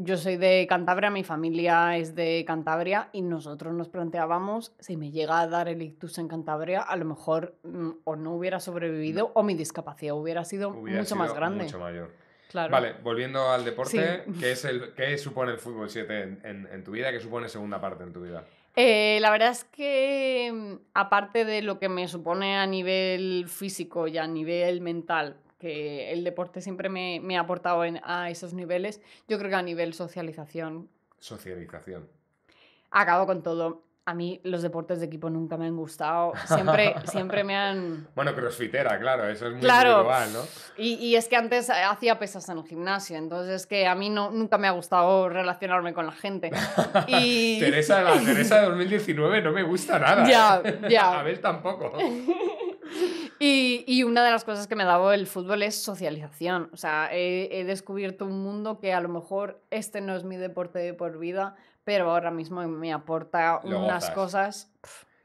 yo soy de Cantabria, mi familia es de Cantabria y nosotros nos planteábamos si me llega a dar el ictus en Cantabria, a lo mejor mm, o no hubiera sobrevivido o mi discapacidad hubiera sido mucho más grande. Mucho mayor. Vale, volviendo al deporte, ¿qué, es el, supone el fútbol 7 en, tu vida? ¿Qué supone segunda parte en tu vida? Eh, la verdad es que mm, aparte de lo que me supone a nivel físico y a nivel mental, que el deporte siempre me, me ha aportado a esos niveles. Yo creo que a nivel socialización. Socialización. Acabo con todo. A mí los deportes de equipo nunca me han gustado. Siempre, siempre me han. Bueno, crossfitera, claro, eso es muy claro. Global, ¿no? Y, y, es que antes hacía pesas en el gimnasio, entonces es que a mí no, nunca me ha gustado relacionarme con la gente. Y... Teresa, la Teresa de 2019 no me gusta nada. Ya, ¿eh? ya. a ver tampoco. Y, una de las cosas que me ha dado el fútbol es socialización. O sea, he, descubierto un mundo que a lo mejor este no es mi deporte de por vida, pero ahora mismo me aporta unas cosas.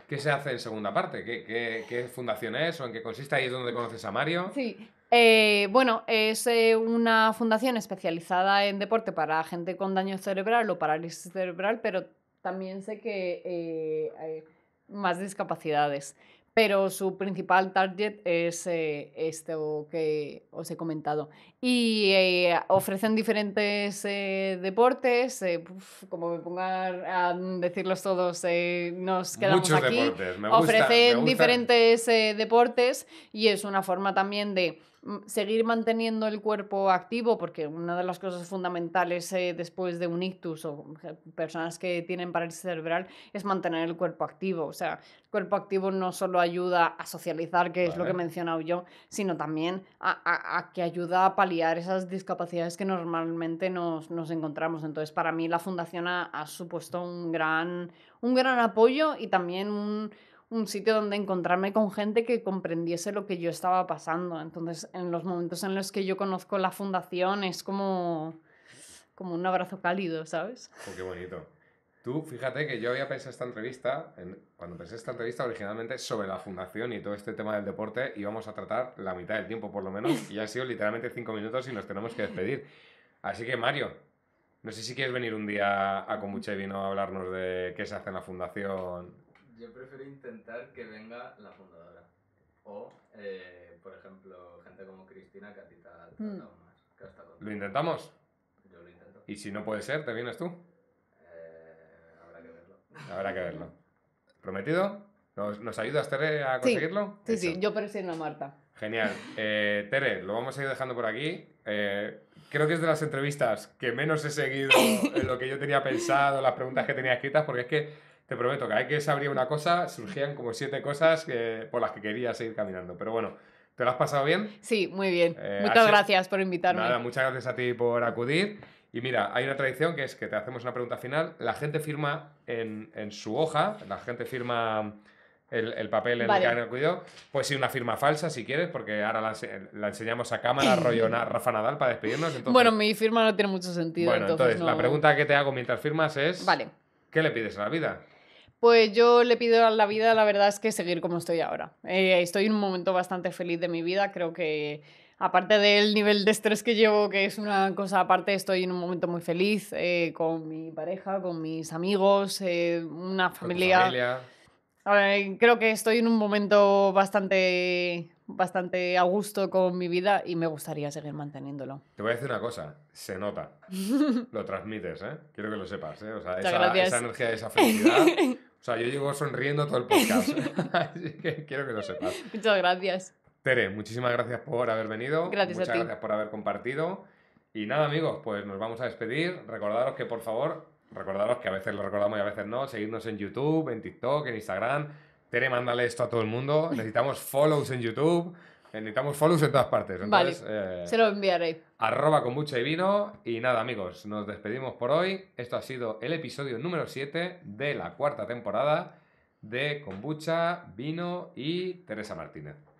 ¿Qué se hace en segunda parte? ¿Qué, fundación es o en qué consiste? Ahí es donde conoces a Mario. Sí. Eh, bueno, es eh, una fundación especializada en deporte para gente con daño cerebral o parálisis cerebral, pero también sé que eh, hay más discapacidades pero su principal target es eh, esto que os he comentado. Y eh, ofrecen diferentes eh, deportes, como me pongan a decirlos todos, nos quedamos aquí. ofrecen diferentes deportes y es una forma también de seguir manteniendo el cuerpo activo, porque una de las cosas fundamentales eh, después de un ictus o personas que tienen parálisis cerebral es mantener el cuerpo activo. O sea, el cuerpo activo no solo ayuda a socializar, que es lo que he mencionado yo, sino también a, que ayuda a paliar esas discapacidades que normalmente nos, encontramos. Entonces, para mí la fundación ha, ha supuesto un gran, un gran apoyo y también un un sitio donde encontrarme con gente que comprendiese lo que yo estaba pasando. Entonces, en los momentos en los que yo conozco la fundación es como, como un abrazo cálido, ¿sabes? Oh, qué bonito. Tú, fíjate que yo había pensado esta entrevista, cuando pensé esta entrevista originalmente sobre la fundación y todo este tema del deporte, íbamos a tratar la mitad del tiempo por lo menos, y ha sido literalmente cinco minutos y nos tenemos que despedir. Así que Mario, no sé si quieres venir un día a Kombucha y a hablarnos de qué se hace en la fundación, yo prefiero intentar que venga la fundadora. O, eh, por ejemplo, gente como Cristina que a mm. más. ¿Lo intentamos? Yo lo intento. Y si no puede ser, ¿te vienes tú? Eh, habrá que verlo. Habrá que verlo. ¿Prometido? ¿Nos, nos ayudas, Tere, a conseguirlo? Sí, sí, yo presiono a Marta. Genial. Eh, Tere, lo vamos a ir dejando por aquí. creo que es de las entrevistas que menos he seguido lo que yo tenía pensado, las preguntas que tenía escritas, porque es que te prometo, cada vez que se abría una cosa, surgían como siete cosas que, por las que quería seguir caminando. Pero bueno, ¿te lo has pasado bien? Sí, muy bien. Eh, muchas gracias por invitarme. Nada, muchas gracias a ti por acudir. Y mira, hay una tradición que es que te hacemos una pregunta final. La gente firma en, su hoja, la gente firma el, papel en el que han acudido. Pues sí, una firma falsa si quieres, porque ahora la, enseñamos a cámara, rollo Rafa Nadal, para despedirnos. Bueno, mi firma no tiene mucho sentido. Bueno, entonces, la pregunta que te hago mientras firmas es: vale. ¿qué le pides a la vida? Pues yo le pido a la vida, la verdad es que seguir como estoy ahora. Eh, estoy en un momento bastante feliz de mi vida, creo que aparte del nivel de estrés que llevo, que es una cosa aparte, estoy en un momento muy feliz eh, con mi pareja, con mis amigos, eh, una familia. creo que estoy en un momento bastante, bastante a gusto con mi vida y me gustaría seguir manteniéndolo. Te voy a decir una cosa, se nota. lo transmites, ¿eh? Quiero que lo sepas, ¿eh? O esa, esa energía, esa felicidad. O sea, yo llevo sonriendo todo el podcast. Así que quiero que lo sepas. Muchas gracias. Tere, muchísimas gracias por haber venido. Gracias Muchas a gracias por haber compartido. Y nada, amigos, pues nos vamos a despedir. Recordaros que, por favor, recordaros que a veces lo recordamos y a veces no. Seguirnos en YouTube, en TikTok, en Instagram. Tere, mándale esto a todo el mundo. Necesitamos follows en YouTube. Eh, necesitamos follows en todas partes. Eh, se lo enviaré. Arroba y vino. Y nada, amigos, nos despedimos por hoy. Esto ha sido el episodio número 7 de la cuarta temporada de Kombucha, Vino y Teresa Martínez.